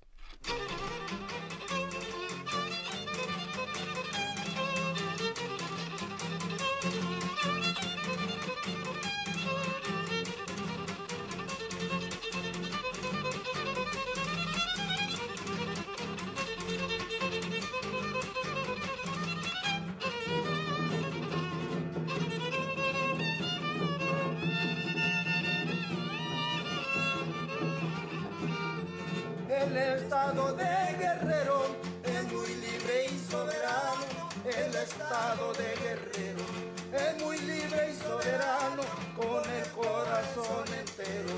de Guerrero es muy libre y soberano, el estado de Guerrero es muy libre y soberano, con el corazón entero,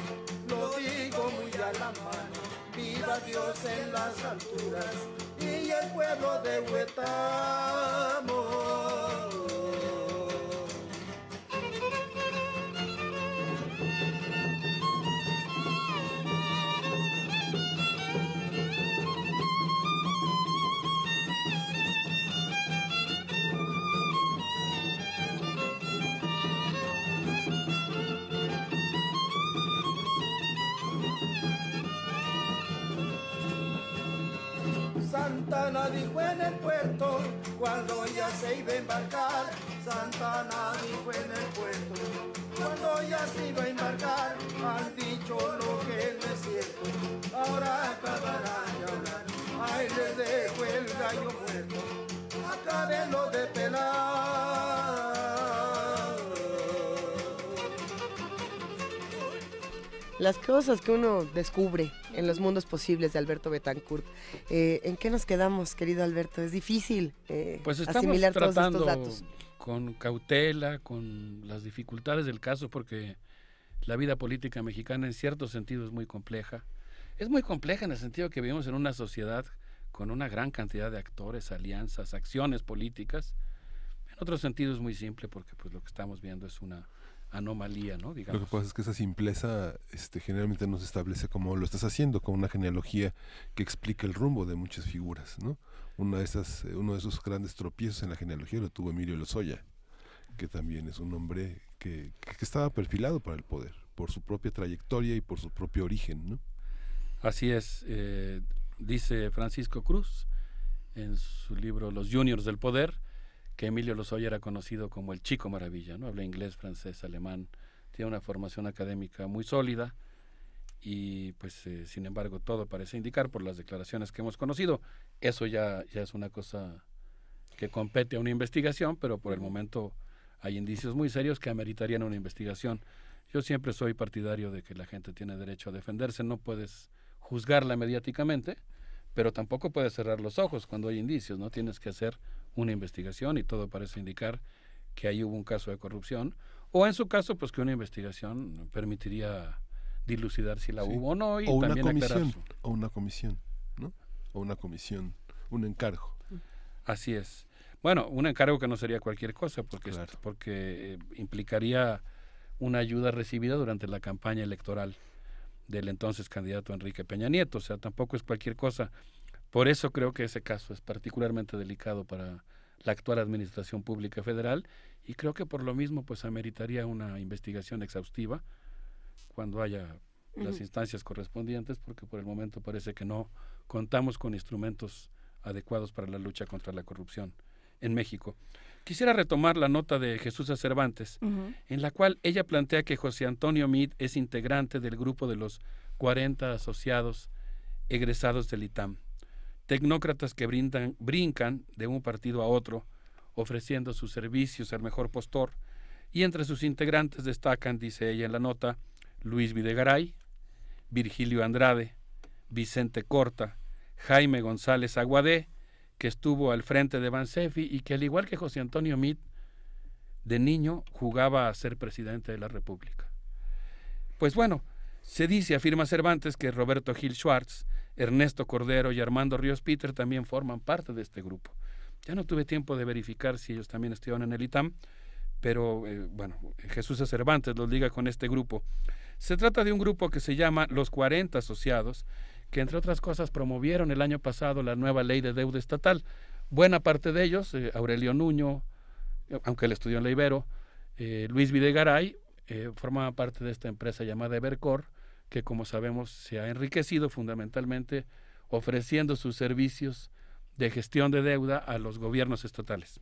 lo digo muy a la mano, viva Dios en las alturas y el pueblo de Huetamo. nadie dijo en el puerto, cuando ya se iba a embarcar, Santana dijo en el puerto, cuando ya se iba a embarcar, han dicho lo que no es cierto, ahora acabará de hablar, ahí les dejo el gallo muerto, lo de pelar. las cosas que uno descubre en los mundos posibles de Alberto Betancourt. Eh, ¿En qué nos quedamos, querido Alberto? Es difícil eh, pues asimilar todos estos datos. Con cautela, con las dificultades del caso, porque la vida política mexicana en cierto sentido es muy compleja. Es muy compleja en el sentido que vivimos en una sociedad con una gran cantidad de actores, alianzas, acciones políticas. En otro sentido es muy simple porque pues lo que estamos viendo es una anomalía, ¿no? Lo que pasa es que esa simpleza este, generalmente no se establece como lo estás haciendo, con una genealogía que explica el rumbo de muchas figuras, ¿no? Una de eh, uno de esos grandes tropiezos en la genealogía lo tuvo Emilio Lozoya, que también es un hombre que, estaba perfilado para el poder, por su propia trayectoria y por su propio origen, ¿no? Así es, eh, dice Francisco Cruz en su libro Los Juniors del Poder, que Emilio Lozoya era conocido como el Chico Maravilla, ¿no? Habla inglés, francés, alemán, tiene una formación académica muy sólida y pues eh, sin embargo todo parece indicar por las declaraciones que hemos conocido, eso ya, ya es una cosa que compete a una investigación, pero por el momento hay indicios muy serios que ameritarían una investigación. Yo siempre soy partidario de que la gente tiene derecho a defenderse, no puedes juzgarla mediáticamente, pero tampoco puedes cerrar los ojos cuando hay indicios, no tienes que hacer una investigación y todo parece indicar que ahí hubo un caso de corrupción, o en su caso, pues que una investigación permitiría dilucidar si la hubo o no y o una comisión, O una comisión, ¿no? O una comisión, un encargo. Así es. Bueno, un encargo que no sería cualquier cosa, porque, porque eh, implicaría una ayuda recibida durante la campaña electoral del entonces candidato Enrique Peña Nieto. O sea, tampoco es cualquier cosa. Por eso creo que ese caso es particularmente delicado para la actual Administración Pública Federal y creo que por lo mismo pues ameritaría una investigación exhaustiva cuando haya las instancias correspondientes porque por el momento parece que no contamos con instrumentos adecuados para la lucha contra la corrupción en México. Quisiera retomar la nota de Jesús Cervantes, en la cual ella plantea que José Antonio Mid es integrante del grupo de los 40 asociados egresados del ITAM tecnócratas que brincan de un partido a otro, ofreciendo sus servicios al mejor postor, y entre sus integrantes destacan, dice ella en la nota, Luis Videgaray, Virgilio Andrade, Vicente Corta, Jaime González Aguadé, que estuvo al frente de Bansefi y que al igual que José Antonio Mitt, de niño jugaba a ser presidente de la República. Pues bueno, se dice, afirma Cervantes, que Roberto Gil Schwartz Ernesto Cordero y Armando Ríos Peter también forman parte de este grupo. Ya no tuve tiempo de verificar si ellos también estuvieron en el ITAM, pero eh, bueno, Jesús e. Cervantes los liga con este grupo. Se trata de un grupo que se llama Los 40 Asociados, que entre otras cosas promovieron el año pasado la nueva ley de deuda estatal. Buena parte de ellos, eh, Aurelio Nuño, aunque él estudió en la Ibero, eh, Luis Videgaray, formaba parte de esta empresa llamada Evercor, que como sabemos se ha enriquecido fundamentalmente ofreciendo sus servicios de gestión de deuda a los gobiernos estatales.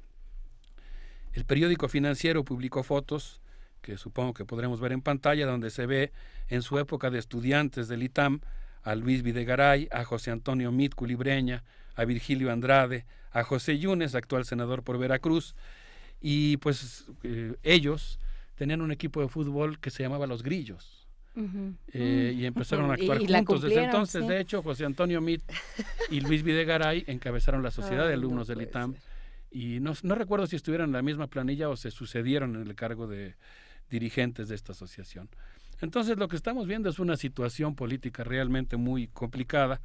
El periódico financiero publicó fotos que supongo que podremos ver en pantalla, donde se ve en su época de estudiantes del ITAM a Luis Videgaray, a José Antonio Mitculibreña, a Virgilio Andrade, a José Yunes, actual senador por Veracruz, y pues eh, ellos tenían un equipo de fútbol que se llamaba Los Grillos. Eh, y mm. empezaron a actuar juntos. Desde entonces, de hecho, José Antonio Mit y Luis Videgaray encabezaron la Sociedad de Alumnos del ITAM. Y no, no, recuerdo si estuvieron en la misma planilla o se sucedieron en el cargo de dirigentes de esta asociación. Entonces, lo que estamos viendo es una situación política realmente muy complicada.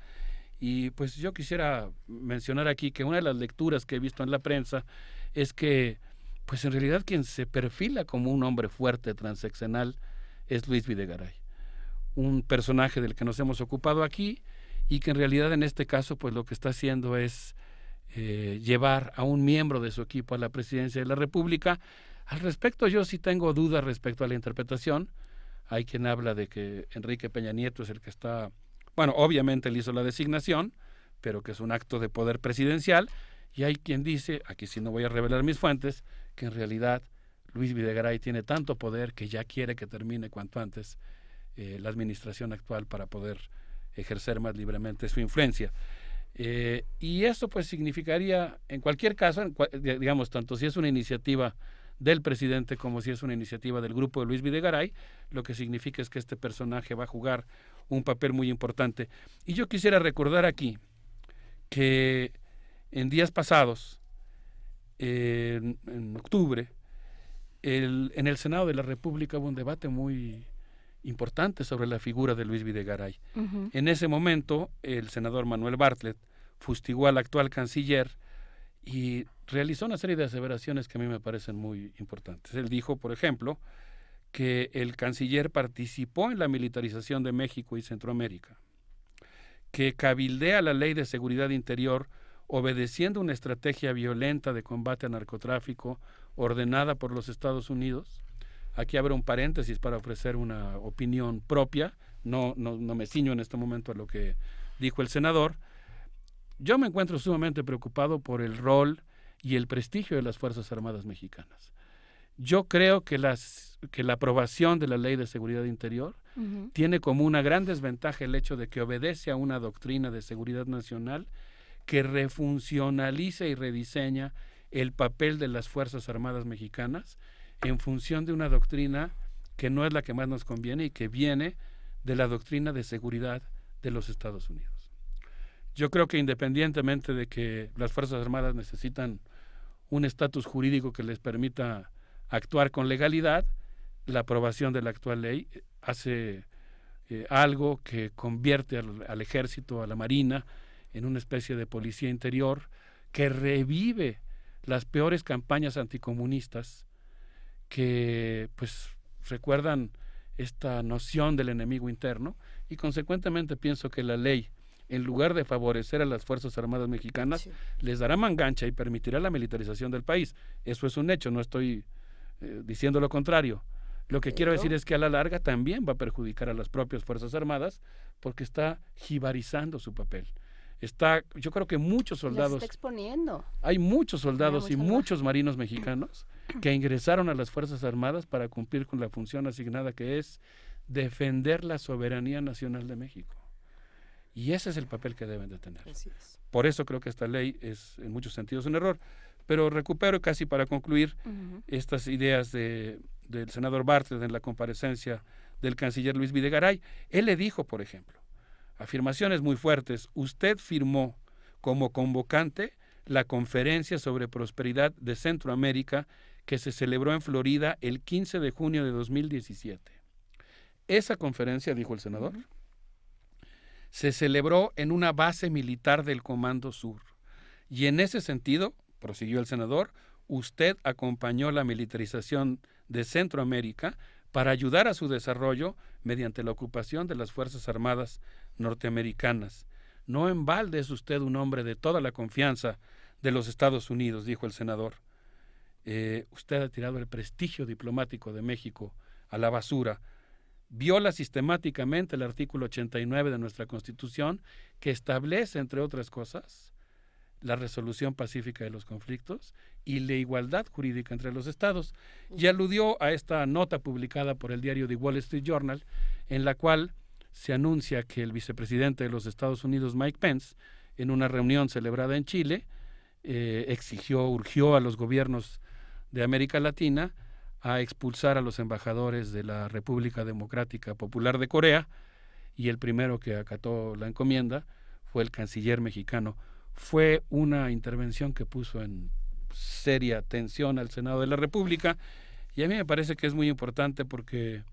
Y pues yo quisiera mencionar aquí que una de las lecturas que he visto en la prensa es que, pues en realidad, quien se perfila como un hombre fuerte transeccional es Luis Videgaray, un personaje del que nos hemos ocupado aquí y que en realidad en este caso pues lo que está haciendo es eh, llevar a un miembro de su equipo a la presidencia de la República. Al respecto yo sí tengo dudas respecto a la interpretación. Hay quien habla de que Enrique Peña Nieto es el que está, bueno, obviamente él hizo la designación, pero que es un acto de poder presidencial. Y hay quien dice, aquí sí no voy a revelar mis fuentes, que en realidad Luis Videgaray tiene tanto poder que ya quiere que termine cuanto antes eh, la administración actual para poder ejercer más libremente su influencia. Eh, y esto pues significaría, en cualquier caso, digamos, tanto si es una iniciativa del presidente como si es una iniciativa del grupo de Luis Videgaray, lo que significa es que este personaje va a jugar un papel muy importante. Y yo quisiera recordar aquí que en días pasados, en octubre, en el Senado de la República hubo un debate muy importante sobre la figura de Luis Videgaray. En ese momento, el senador Manuel Bartlett fustigó al actual canciller y realizó una serie de aseveraciones que a mí me parecen muy importantes. Él dijo, por ejemplo, que el canciller participó en la militarización de México y Centroamérica, que cabildea la ley de seguridad interior obedeciendo una estrategia violenta de combate a narcotráfico ordenada por los Estados Unidos. Aquí abro un paréntesis para ofrecer una opinión propia, no, no, no me ciño en este momento a lo que dijo el senador. Yo me encuentro sumamente preocupado por el rol y el prestigio de las Fuerzas Armadas mexicanas. Yo creo que, las, que la aprobación de la Ley de Seguridad Interior tiene como una gran desventaja el hecho de que obedece a una doctrina de seguridad nacional que refuncionaliza y rediseña el papel de las Fuerzas Armadas mexicanas en función de una doctrina que no es la que más nos conviene y que viene de la doctrina de seguridad de los Estados Unidos. Yo creo que independientemente de que las Fuerzas Armadas necesitan un estatus jurídico que les permita actuar con legalidad, la aprobación de la actual ley eh, hace eh, algo que convierte al ejército, a la marina, en una especie de policía interior que revive las peores campañas anticomunistas que pues recuerdan esta noción del enemigo interno y consecuentemente pienso que la ley en lugar de favorecer a las Fuerzas Armadas Mexicanas, les dará mangancha y permitirá la militarización del país. Eso es un hecho, no estoy eh, diciendo lo contrario. Lo que quiero decir es que a la larga también va a perjudicar a las propias Fuerzas Armadas porque está jibarizando su papel está, yo creo que muchos soldados. está exponiendo. Hay muchos soldados y muchos marinos mexicanos que ingresaron a las Fuerzas Armadas para cumplir con la función asignada que es defender la soberanía nacional de México. Y ese es el papel que deben de tener. Por eso creo que esta ley es en muchos sentidos un error. Pero recupero casi para concluir estas ideas del senador Bartlett en la comparecencia del canciller Luis Videgaray. Él le dijo, por ejemplo, afirmaciones muy fuertes. Usted firmó como convocante la conferencia sobre prosperidad de Centroamérica que se celebró en Florida el 15 de junio de 2017. Esa conferencia, dijo el senador, se celebró en una base militar del Comando Sur. Y en ese sentido, prosiguió el senador, usted acompañó la militarización de Centroamérica para ayudar a su desarrollo mediante la ocupación de las Fuerzas Armadas norteamericanas. No en balde es usted un hombre de toda la confianza de los Estados Unidos, dijo el senador. Eh, usted ha tirado el prestigio diplomático de México a la basura. Viola sistemáticamente el artículo 89 de nuestra Constitución, que establece, entre otras cosas, la resolución pacífica de los conflictos y la igualdad jurídica entre los estados. Y aludió a esta nota publicada por el diario The Wall Street Journal, en la cual se anuncia que el vicepresidente de los Estados Unidos, Mike Pence, en una reunión celebrada en Chile, eh, exigió, urgió a los gobiernos de América Latina a expulsar a los embajadores de la República Democrática Popular de Corea, y el primero que acató la encomienda fue el canciller mexicano fue una intervención que puso en seria tensión al Senado de la República y a mí me parece que es muy importante porque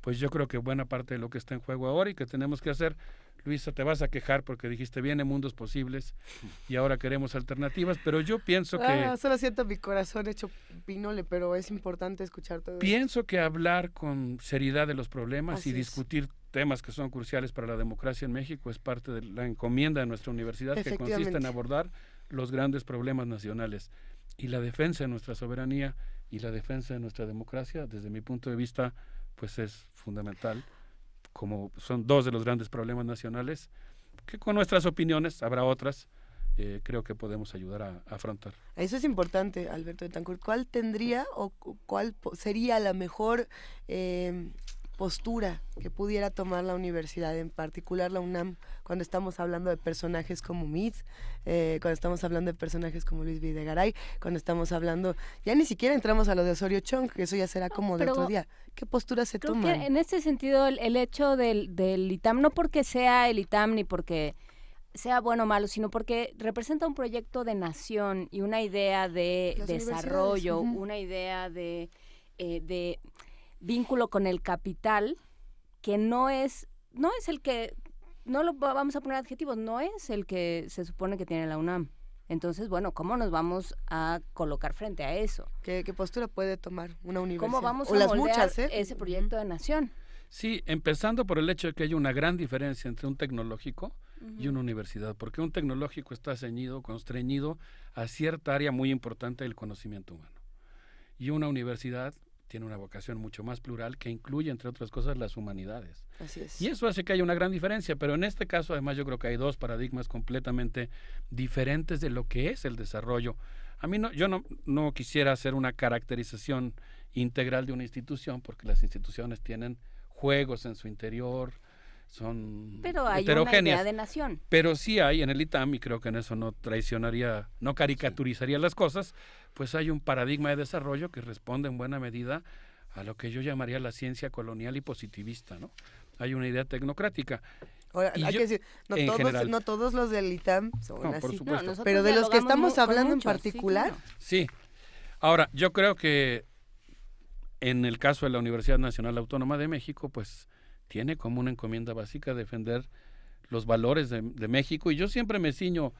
pues yo creo que buena parte de lo que está en juego ahora y que tenemos que hacer, Luisa, te vas a quejar porque dijiste viene mundos posibles y ahora queremos alternativas, pero yo pienso que ah, solo siento mi corazón hecho pinole, pero es importante escuchar todo. Pienso que hablar con seriedad de los problemas y discutir temas que son cruciales para la democracia en México es parte de la encomienda de nuestra universidad que consiste en abordar los grandes problemas nacionales y la defensa de nuestra soberanía y la defensa de nuestra democracia, desde mi punto de vista, pues es fundamental, como son dos de los grandes problemas nacionales, que con nuestras opiniones habrá otras, eh, creo que podemos ayudar a, afrontar. Eso es importante, Alberto de Tancur. ¿Cuál tendría o cuál sería la mejor eh, postura que pudiera tomar la universidad, en particular la UNAM, cuando estamos hablando de personajes como MIT, eh, cuando estamos hablando de personajes como Luis Videgaray, cuando estamos hablando, ya ni siquiera entramos a lo de Osorio Chong, que eso ya será como de otro día. ¿Qué postura se toma? Que en este sentido, el, hecho del, del, ITAM, no porque sea el ITAM ni porque sea bueno o malo, sino porque representa un proyecto de nación y una idea de desarrollo, una idea de... Eh, de vínculo con el capital que no es, no es el que, no lo vamos a poner adjetivos, no es el que se supone que tiene la UNAM. Entonces, bueno, ¿cómo nos vamos a colocar frente a eso? ¿Qué, postura puede tomar una universidad? ¿Cómo vamos a las ¿eh? ese proyecto de nación? Sí, empezando por el hecho de que hay una gran diferencia entre un tecnológico y una universidad, porque un tecnológico está ceñido, constreñido a cierta área muy importante del conocimiento humano. Y una universidad tiene una vocación mucho más plural que incluye, entre otras cosas, las humanidades. Así es. Y eso hace que haya una gran diferencia, pero en este caso, además, yo creo que hay dos paradigmas completamente diferentes de lo que es el desarrollo. A mí no, yo no, no quisiera hacer una caracterización integral de una institución, porque las instituciones tienen juegos en su interior, son pero hay heterogéneas. de nación. Pero sí hay en el ITAM, y creo que en eso no traicionaría, no caricaturizaría las cosas, pues hay un paradigma de desarrollo que responde en buena medida a lo que yo llamaría la ciencia colonial y positivista, ¿no? Hay una idea tecnocrática. no todos, no todos, los del ITAM son Por pero de los que estamos hablando en particular. sí. Ahora, yo creo que en el caso de la Universidad Nacional Autónoma de México, pues tiene como una encomienda básica defender los valores de, México y yo siempre me ciño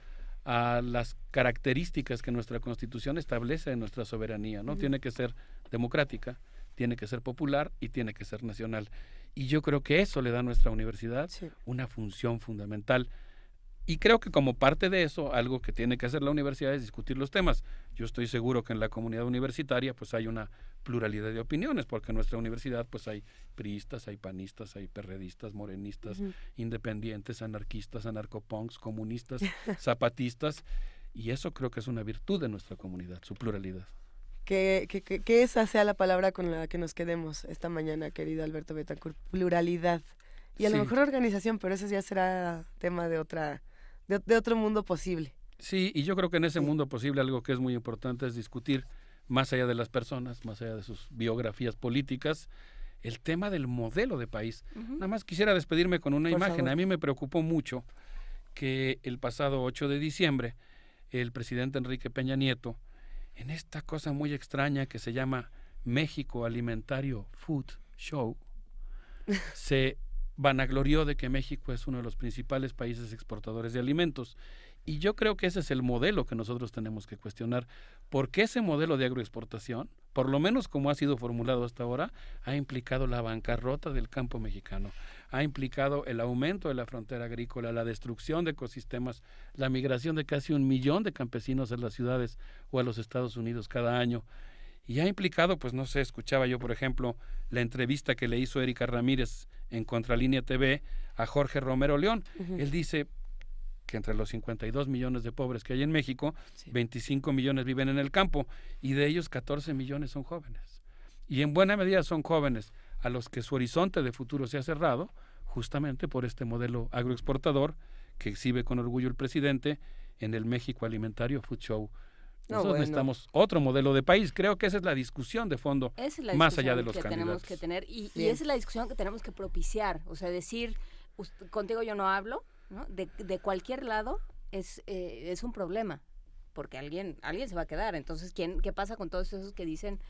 a las características que nuestra constitución establece en nuestra soberanía, ¿no? Tiene que ser democrática, tiene que ser popular y tiene que ser nacional. Y yo creo que eso le da a nuestra universidad una función fundamental y creo que como parte de eso, algo que tiene que hacer la universidad es discutir los temas. Yo estoy seguro que en la comunidad universitaria pues hay una pluralidad de opiniones, porque en nuestra universidad pues hay priistas, hay panistas, hay perredistas, morenistas, independientes, anarquistas, anarcopunks, comunistas, zapatistas, y eso creo que es una virtud de nuestra comunidad, su pluralidad. Que, que, que esa sea la palabra con la que nos quedemos esta mañana, querido Alberto Betancourt, pluralidad. Y a lo mejor organización, pero eso ya será tema de otra de, otro mundo posible. Sí, y yo creo que en ese mundo posible algo que es muy importante es discutir, más allá de las personas, más allá de sus biografías políticas, el tema del modelo de país. Nada más quisiera despedirme con una imagen. A mí me preocupó mucho que el pasado 8 de diciembre el presidente Enrique Peña Nieto, en esta cosa muy extraña que se llama México Alimentario Food Show, se vanaglorió de que México es uno de los principales países exportadores de alimentos. Y yo creo que ese es el modelo que nosotros tenemos que cuestionar, porque ese modelo de agroexportación, por lo menos como ha sido formulado hasta ahora, ha implicado la bancarrota del campo mexicano, ha implicado el aumento de la frontera agrícola, la destrucción de ecosistemas, la migración de casi un millón de campesinos a las ciudades o a los Estados Unidos cada año y ha implicado, pues no sé, escuchaba yo, por ejemplo, la entrevista que le hizo Erika Ramírez en Contralínea TV a Jorge Romero León. Él dice que entre los 52 millones de pobres que hay en México, 25 millones viven en el campo y de ellos 14 millones son jóvenes. Y en buena medida son jóvenes a los que su horizonte de futuro se ha cerrado justamente por este modelo agroexportador que exhibe con orgullo el presidente en el México Alimentario Food Show nosotros necesitamos otro modelo de país. Creo que esa es la discusión de fondo, más allá de los que tenemos que tener y, esa es la discusión que tenemos que propiciar. O sea, decir, contigo yo no hablo, ¿no? De, cualquier lado es, eh, es un problema, porque alguien, alguien se va a quedar. Entonces, ¿quién, ¿qué pasa con todos esos que dicen,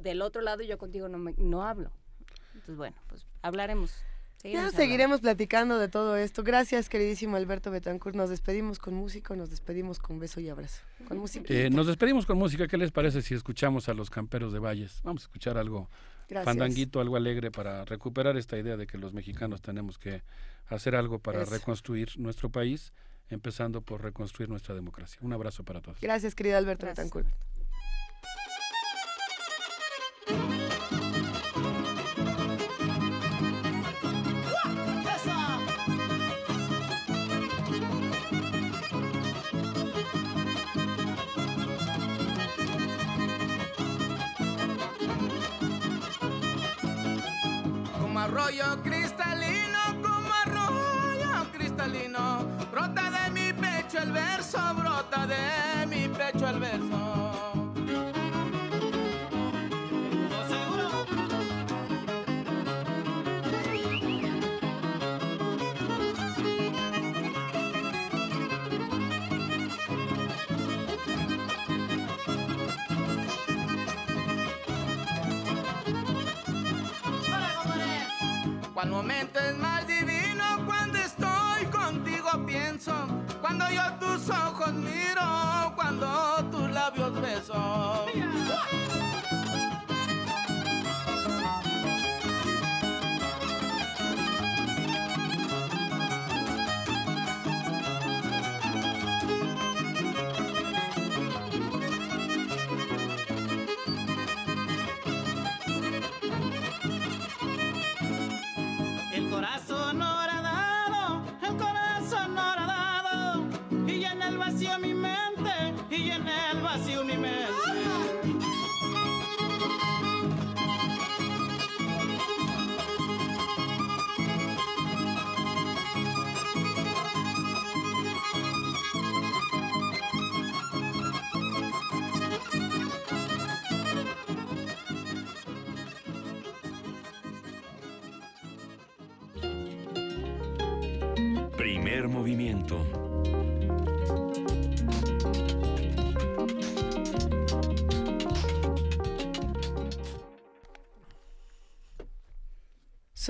del otro lado yo contigo no, no hablo? Entonces, bueno, pues hablaremos ya seguiremos platicando de todo esto. Gracias, queridísimo Alberto Betancourt. Nos despedimos con música, nos despedimos con beso y abrazo. Con eh, nos despedimos con música. ¿Qué les parece si escuchamos a los camperos de Valles? Vamos a escuchar algo pandanguito, algo alegre para recuperar esta idea de que los mexicanos tenemos que hacer algo para reconstruir nuestro país, empezando por reconstruir nuestra democracia. Un abrazo para todos. Gracias, querido Alberto Betancourt. Cual momento es más divino? Cuando estoy contigo pienso, cuando yo tus ojos miro, cuando tus labios beso.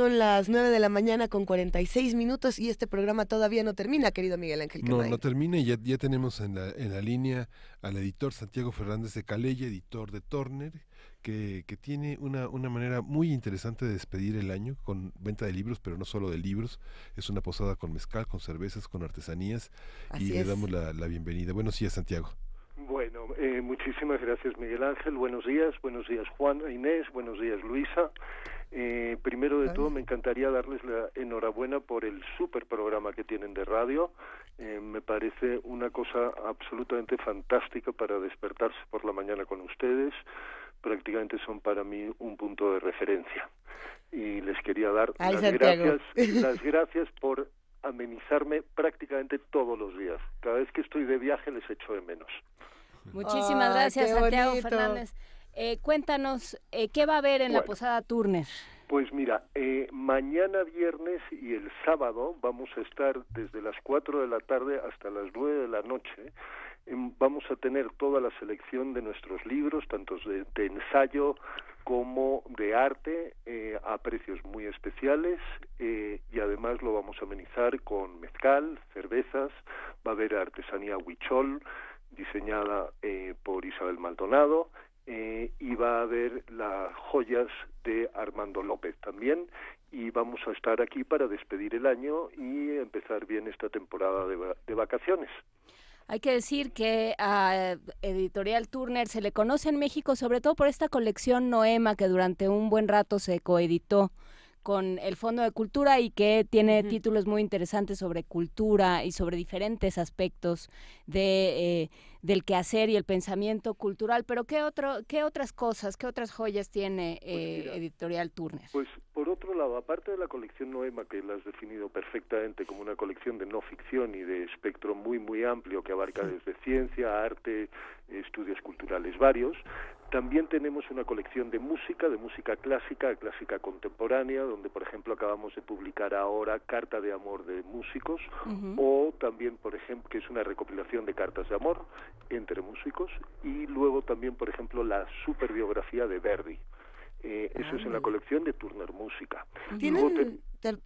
Son las 9 de la mañana con 46 minutos y este programa todavía no termina, querido Miguel Ángel. No, no termina y ya, tenemos en la, línea al editor Santiago Fernández de Calella, editor de Turner, que, tiene una, una, manera muy interesante de despedir el año con venta de libros, pero no solo de libros. Es una posada con mezcal, con cervezas, con artesanías y le damos la, bienvenida. Buenos días, Santiago. Bueno, eh, muchísimas gracias, Miguel Ángel. Buenos días, buenos días, Juan Inés, buenos días, Luisa. Eh, primero de todo, me encantaría darles la enhorabuena por el super programa que tienen de radio. Eh, me parece una cosa absolutamente fantástica para despertarse por la mañana con ustedes. Prácticamente son para mí un punto de referencia. Y les quería dar las, gracias, las gracias por amenizarme prácticamente todos los días. Cada vez que estoy de viaje les echo de menos. Muchísimas gracias, Santiago Fernández. Eh, cuéntanos, eh, ¿qué va a haber en la Posada Turner? Pues mira, eh, mañana viernes y el sábado vamos a estar desde las 4 de la tarde hasta las 9 de la noche. Em, vamos a tener toda la selección de nuestros libros, tanto de, de ensayo como de arte, a precios muy especiales y además lo vamos a amenizar con mezcal, cervezas, va a haber artesanía huichol diseñada por Isabel Maldonado eh, y va a haber las joyas de Armando López también y vamos a estar aquí para despedir el año y empezar bien esta temporada de, de vacaciones. Hay que decir que a Editorial Turner se le conoce en México sobre todo por esta colección Noema que durante un buen rato se coeditó con el Fondo de Cultura y que tiene títulos muy interesantes sobre cultura y sobre diferentes aspectos de, eh, del quehacer y el pensamiento cultural. Pero ¿qué, otro, qué otras cosas, qué otras joyas tiene pues eh, Editorial Turner? Pues por otro lado, aparte de la colección Noema, que la has definido perfectamente como una colección de no ficción y de espectro muy, muy amplio que abarca desde ciencia, arte, estudios culturales varios. También tenemos una colección de música, de música clásica, clásica contemporánea, donde por ejemplo acabamos de publicar ahora Carta de Amor de Músicos, o también por ejemplo, que es una recopilación de cartas de amor entre músicos, y luego también por ejemplo la superbiografía de Verdi. Eh, eso es en la colección de Turner Música.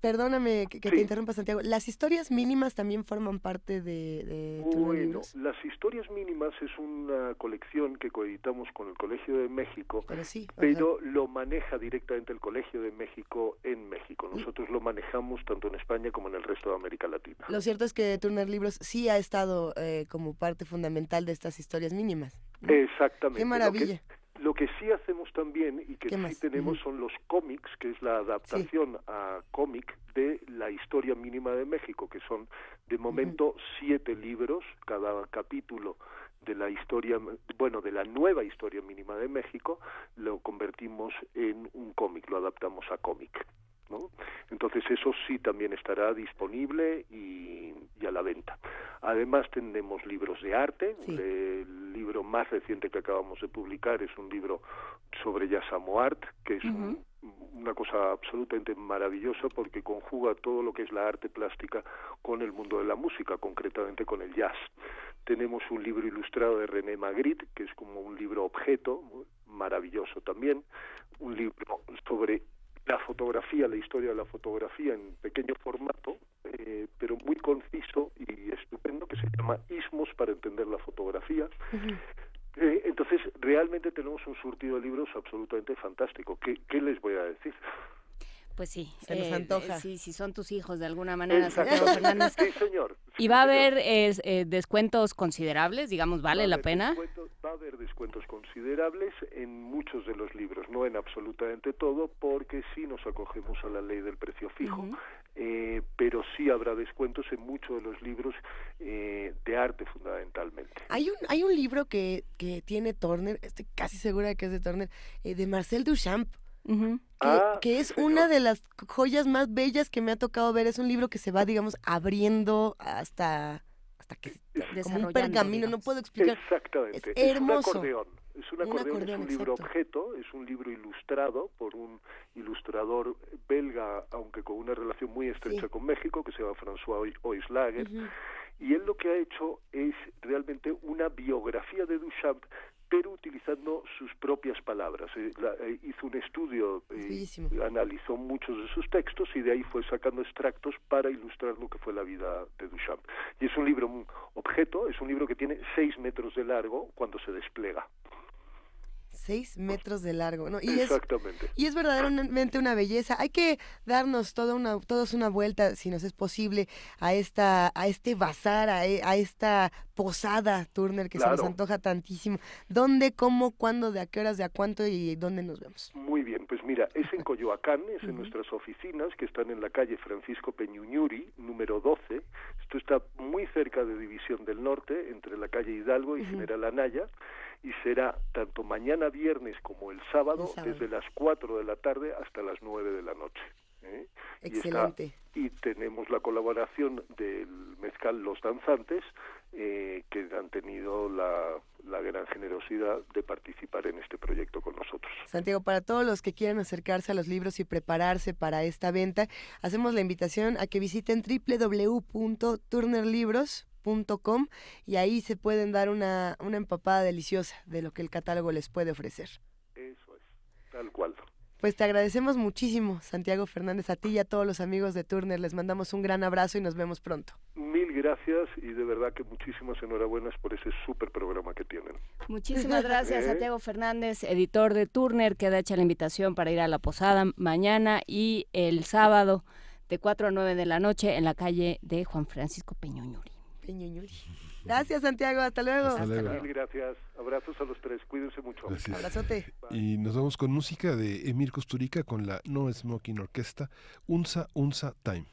perdóname que, te interrumpa, Santiago. ¿Las historias mínimas también forman parte de, de Bueno, las historias mínimas es una colección que coeditamos con el Colegio de México, pero, sí, pero lo maneja directamente el Colegio de México en México. Mm. Nosotros lo manejamos tanto en España como en el resto de América Latina. Lo cierto es que Turner Libros sí ha estado eh, como parte fundamental de estas historias mínimas. Exactamente. Qué maravilla. Lo que sí hacemos también y que sí tenemos son los cómics, que es la adaptación a cómic de la historia mínima de México, que son de momento siete libros, cada capítulo de la historia, bueno, de la nueva historia mínima de México, lo convertimos en un cómic, lo adaptamos a cómic. Entonces eso sí también estará disponible y, a la venta. Además tenemos libros de arte, el libro más reciente que acabamos de publicar es un libro sobre Yasamo Art, que es una cosa absolutamente maravillosa porque conjuga todo lo que es la arte plástica con el mundo de la música, concretamente con el jazz. Tenemos un libro ilustrado de René Magritte, que es como un libro objeto, maravilloso también, un libro sobre la fotografía, la historia de la fotografía en pequeño formato, eh, pero muy conciso y estupendo, que se llama Ismos para entender la fotografía. Eh, entonces, realmente tenemos un surtido de libros absolutamente fantástico. ¿Qué, qué les voy a decir? Pues sí. Se nos eh, antoja. Sí, si son tus hijos de alguna manera, señor. ¿Y va a haber eh, descuentos considerables? Digamos, ¿vale la pena? Va a haber descuentos considerables en muchos de los libros, no en absolutamente todo, porque sí nos acogemos a la ley del precio fijo. Eh, pero sí habrá descuentos en muchos de los libros de arte fundamentalmente. Hay un, hay un libro que, que tiene Turner, estoy casi segura que es de Turner, de Marcel Duchamp, Ah, que, es una de las joyas más bellas que me ha tocado ver. Es un libro que se va, digamos, abriendo hasta, hasta que como un pergamino. No puedo explicar. Es un acordeón. Es un, acordeón, es un libro objeto, es un libro ilustrado por un ilustrador belga, aunque con una relación muy estrecha con México, que se llama François Oislager. y él lo que ha hecho es realmente una biografía de Duchamp pero utilizando sus propias palabras. Eh, eh, hizo un estudio, y eh, analizó muchos de sus textos y de ahí fue sacando extractos para ilustrar lo que fue la vida de Duchamp. Y es un libro un objeto, es un libro que tiene seis metros de largo cuando se despliega. Seis metros de largo, ¿no? Y Exactamente. Es, y es verdaderamente una belleza. Hay que darnos toda una, todos una vuelta, si nos es posible, a esta, a este bazar, a, e, esta posada Turner que se nos antoja tantísimo. ¿Dónde, cómo, cuándo, de a qué horas, de a cuánto y dónde nos vemos? Muy bien, pues mira, es en Coyoacán, es en nuestras oficinas que están en la calle Francisco Peñuñuri, número 12. Esto está muy cerca de División del Norte, entre la calle Hidalgo y General Anaya y será tanto mañana viernes como el sábado, desde las 4 de la tarde hasta las 9 de la noche. ¿eh? Excelente. Y, tenemos la colaboración del mezcal Los Danzantes, eh, que han tenido la, la gran generosidad de participar en este proyecto con nosotros. Santiago, para todos los que quieran acercarse a los libros y prepararse para esta venta, hacemos la invitación a que visiten www.turnerlibros.com y ahí se pueden dar una, empapada deliciosa de lo que el catálogo les puede ofrecer. Eso es, tal cual. Pues te agradecemos muchísimo, Santiago Fernández, a ti y a todos los amigos de Turner. Les mandamos un gran abrazo y nos vemos pronto. Mil gracias y de verdad que muchísimas enhorabuenas por ese súper programa que tienen. Muchísimas gracias, ¿Eh? Santiago Fernández, editor de Turner. que Queda hecha la invitación para ir a la posada mañana y el sábado de 4 a 9 de la noche en la calle de Juan Francisco Peñoñuri. Gracias, Santiago. Hasta luego. Hasta, luego. gracias. Abrazos a los tres. Cuídense mucho. Gracias. Abrazote. Y nos vamos con música de Emir Costurica con la No Smoking Orquesta, Unsa Unsa Time.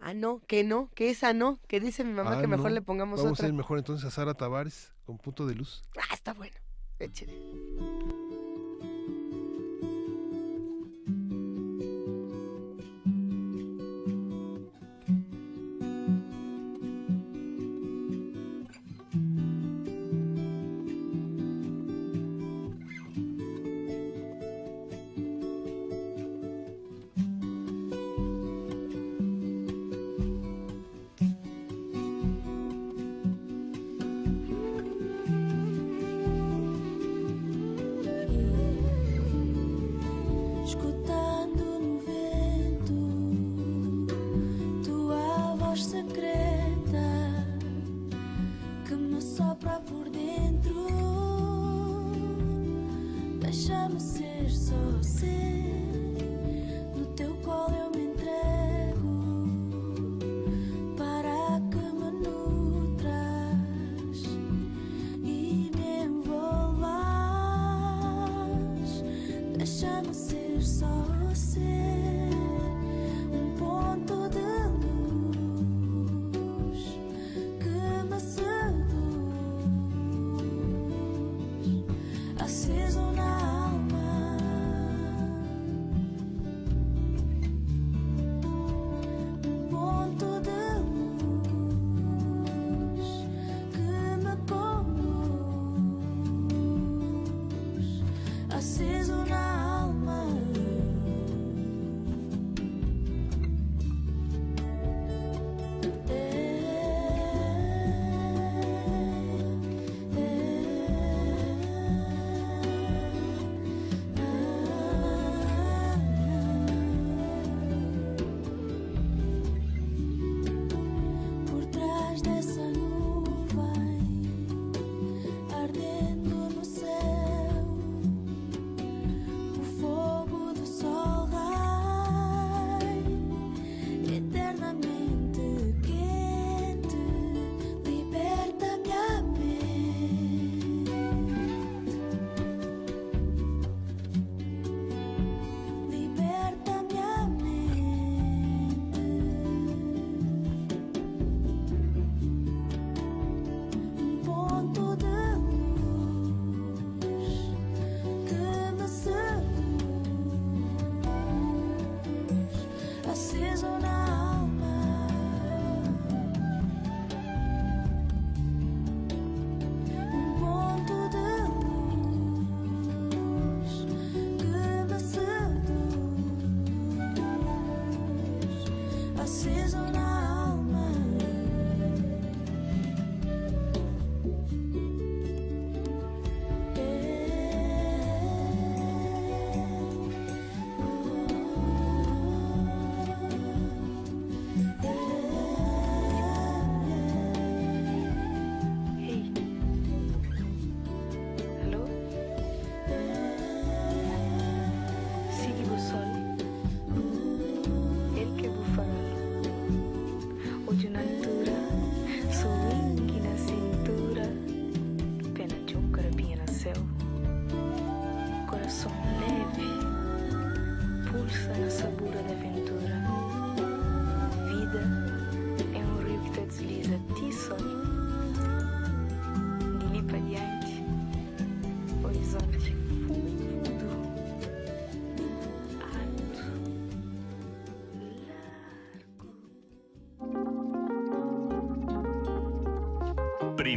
Ah, no, que no, que esa no, que dice mi mamá ah, que mejor le pongamos Vamos otra. Vamos a ir mejor entonces a Sara Tavares con punto de luz. Ah, está bueno.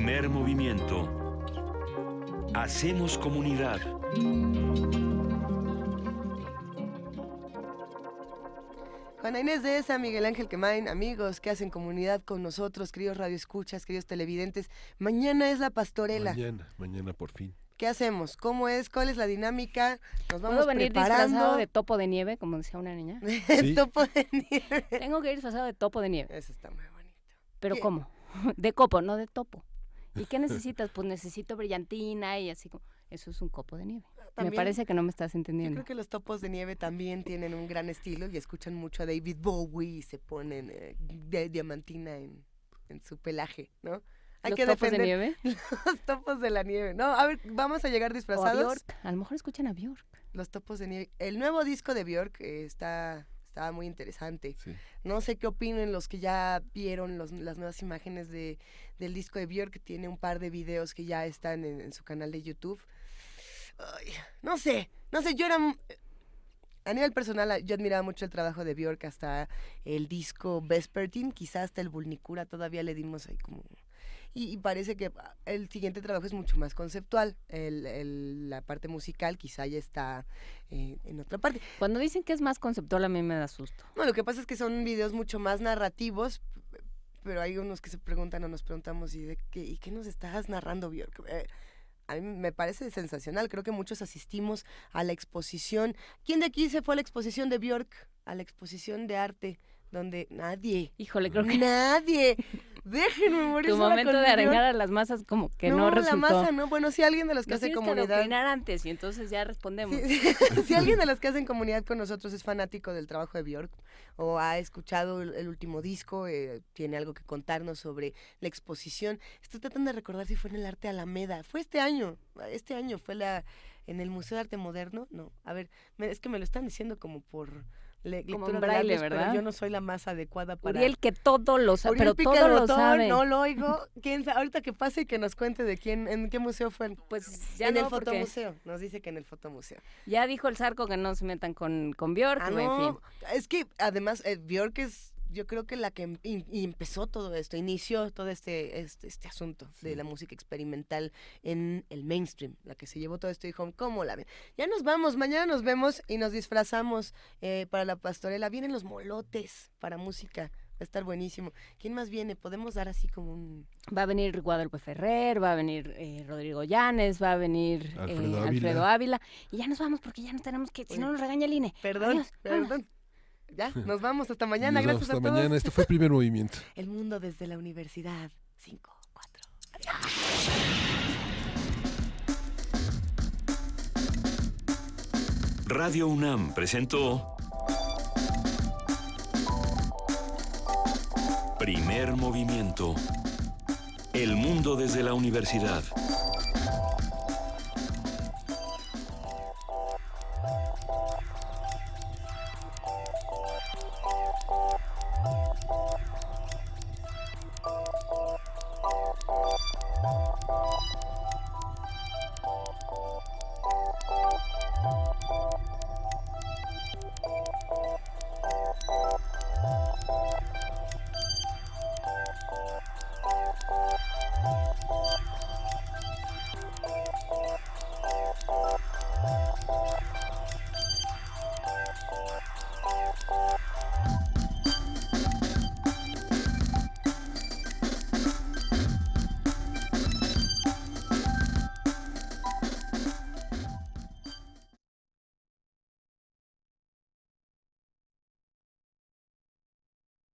Primer movimiento. Hacemos comunidad. Juana Inés de esa, Miguel Ángel Quemain, amigos que hacen comunidad con nosotros, queridos radioescuchas, queridos televidentes. Mañana es la pastorela. Mañana, mañana por fin. ¿Qué hacemos? ¿Cómo es? ¿Cuál es la dinámica? Nos vamos ¿Puedo venir disfrazado de topo de nieve, como decía una niña. ¿De topo de nieve. Tengo que ir disfrazado de topo de nieve. Eso está muy bonito. ¿Pero cómo? De copo, no de topo. ¿Y qué necesitas? Pues necesito brillantina y así como... Eso es un copo de nieve. Ah, me parece que no me estás entendiendo. Yo creo que los topos de nieve también tienen un gran estilo y escuchan mucho a David Bowie y se ponen eh, diamantina en, su pelaje, ¿no? Hay ¿Los topos de nieve? Los topos de la nieve. No, a ver, vamos a llegar disfrazados. a, Bjork. a lo mejor escuchan a Bjork. Los topos de nieve. El nuevo disco de Bjork eh, está estaba muy interesante. No sé qué opinen los que ya vieron las nuevas imágenes de, del disco de Björk, que tiene un par de videos que ya están en, su canal de YouTube. no sé, no sé, yo era... A nivel personal, yo admiraba mucho el trabajo de Björk hasta el disco Vespertine, quizás hasta el Vulnicura todavía le dimos ahí como y, parece que ah, el siguiente trabajo es mucho más conceptual. El, la parte musical quizá ya está eh, en otra parte. Cuando dicen que es más conceptual a mí me da susto. No, lo que pasa es que son videos mucho más narrativos, pero hay unos que se preguntan o nos preguntamos, ¿y, de qué, qué nos estás narrando, Bjork? Eh, a mí me parece sensacional, creo que muchos asistimos a la exposición. ¿Quién de aquí se fue a la exposición de Bjork? A la exposición de arte donde nadie. Híjole, creo que. Nadie. Déjenme morir. Tu momento de arreglar a las masas como que no, no resultó. la masa no. Bueno, si alguien de las que Nos comunidad. antes y entonces ya respondemos. Si, alguien de las que hacen comunidad con nosotros es fanático del trabajo de Björk o ha escuchado el, último disco, eh, tiene algo que contarnos sobre la exposición. Estoy tratando de recordar si fue en el Arte Alameda. Fue este año. Este año fue la en el Museo de Arte Moderno. No, a ver, es que me lo están diciendo como por le, braille, ¿verdad? yo no soy la más adecuada para. él que todo lo sabe, pero todo lo sabe. No lo oigo. ¿Quién Ahorita que pase y que nos cuente de quién, en qué museo fue. Pues ya en el fotomuseo. Nos dice que en el fotomuseo. Ya dijo el Zarco que no se metan con con Bjork. no. Ah, en fin. Es que además eh, Bjork es yo creo que la que em, empezó todo esto, inició todo este, este, este asunto de la música experimental en el mainstream, la que se llevó todo esto, y dijo, ¿cómo la ven? Ya nos vamos, mañana nos vemos y nos disfrazamos eh, para la pastorela. Vienen los molotes para música. Va a estar buenísimo. ¿Quién más viene? Podemos dar así como un... Va a venir Guadalupe Ferrer, va a venir eh, Rodrigo Llanes, va a venir eh, Alfredo, Ávila. Y ya nos vamos porque ya no tenemos que... Si no nos regaña el INE. Perdón, perdón. Ya, nos vamos hasta mañana. Gracias a todos. Hasta mañana. Este fue el primer movimiento. El mundo desde la universidad. Cinco, cuatro. Radio UNAM presentó Primer Movimiento. El mundo desde la universidad.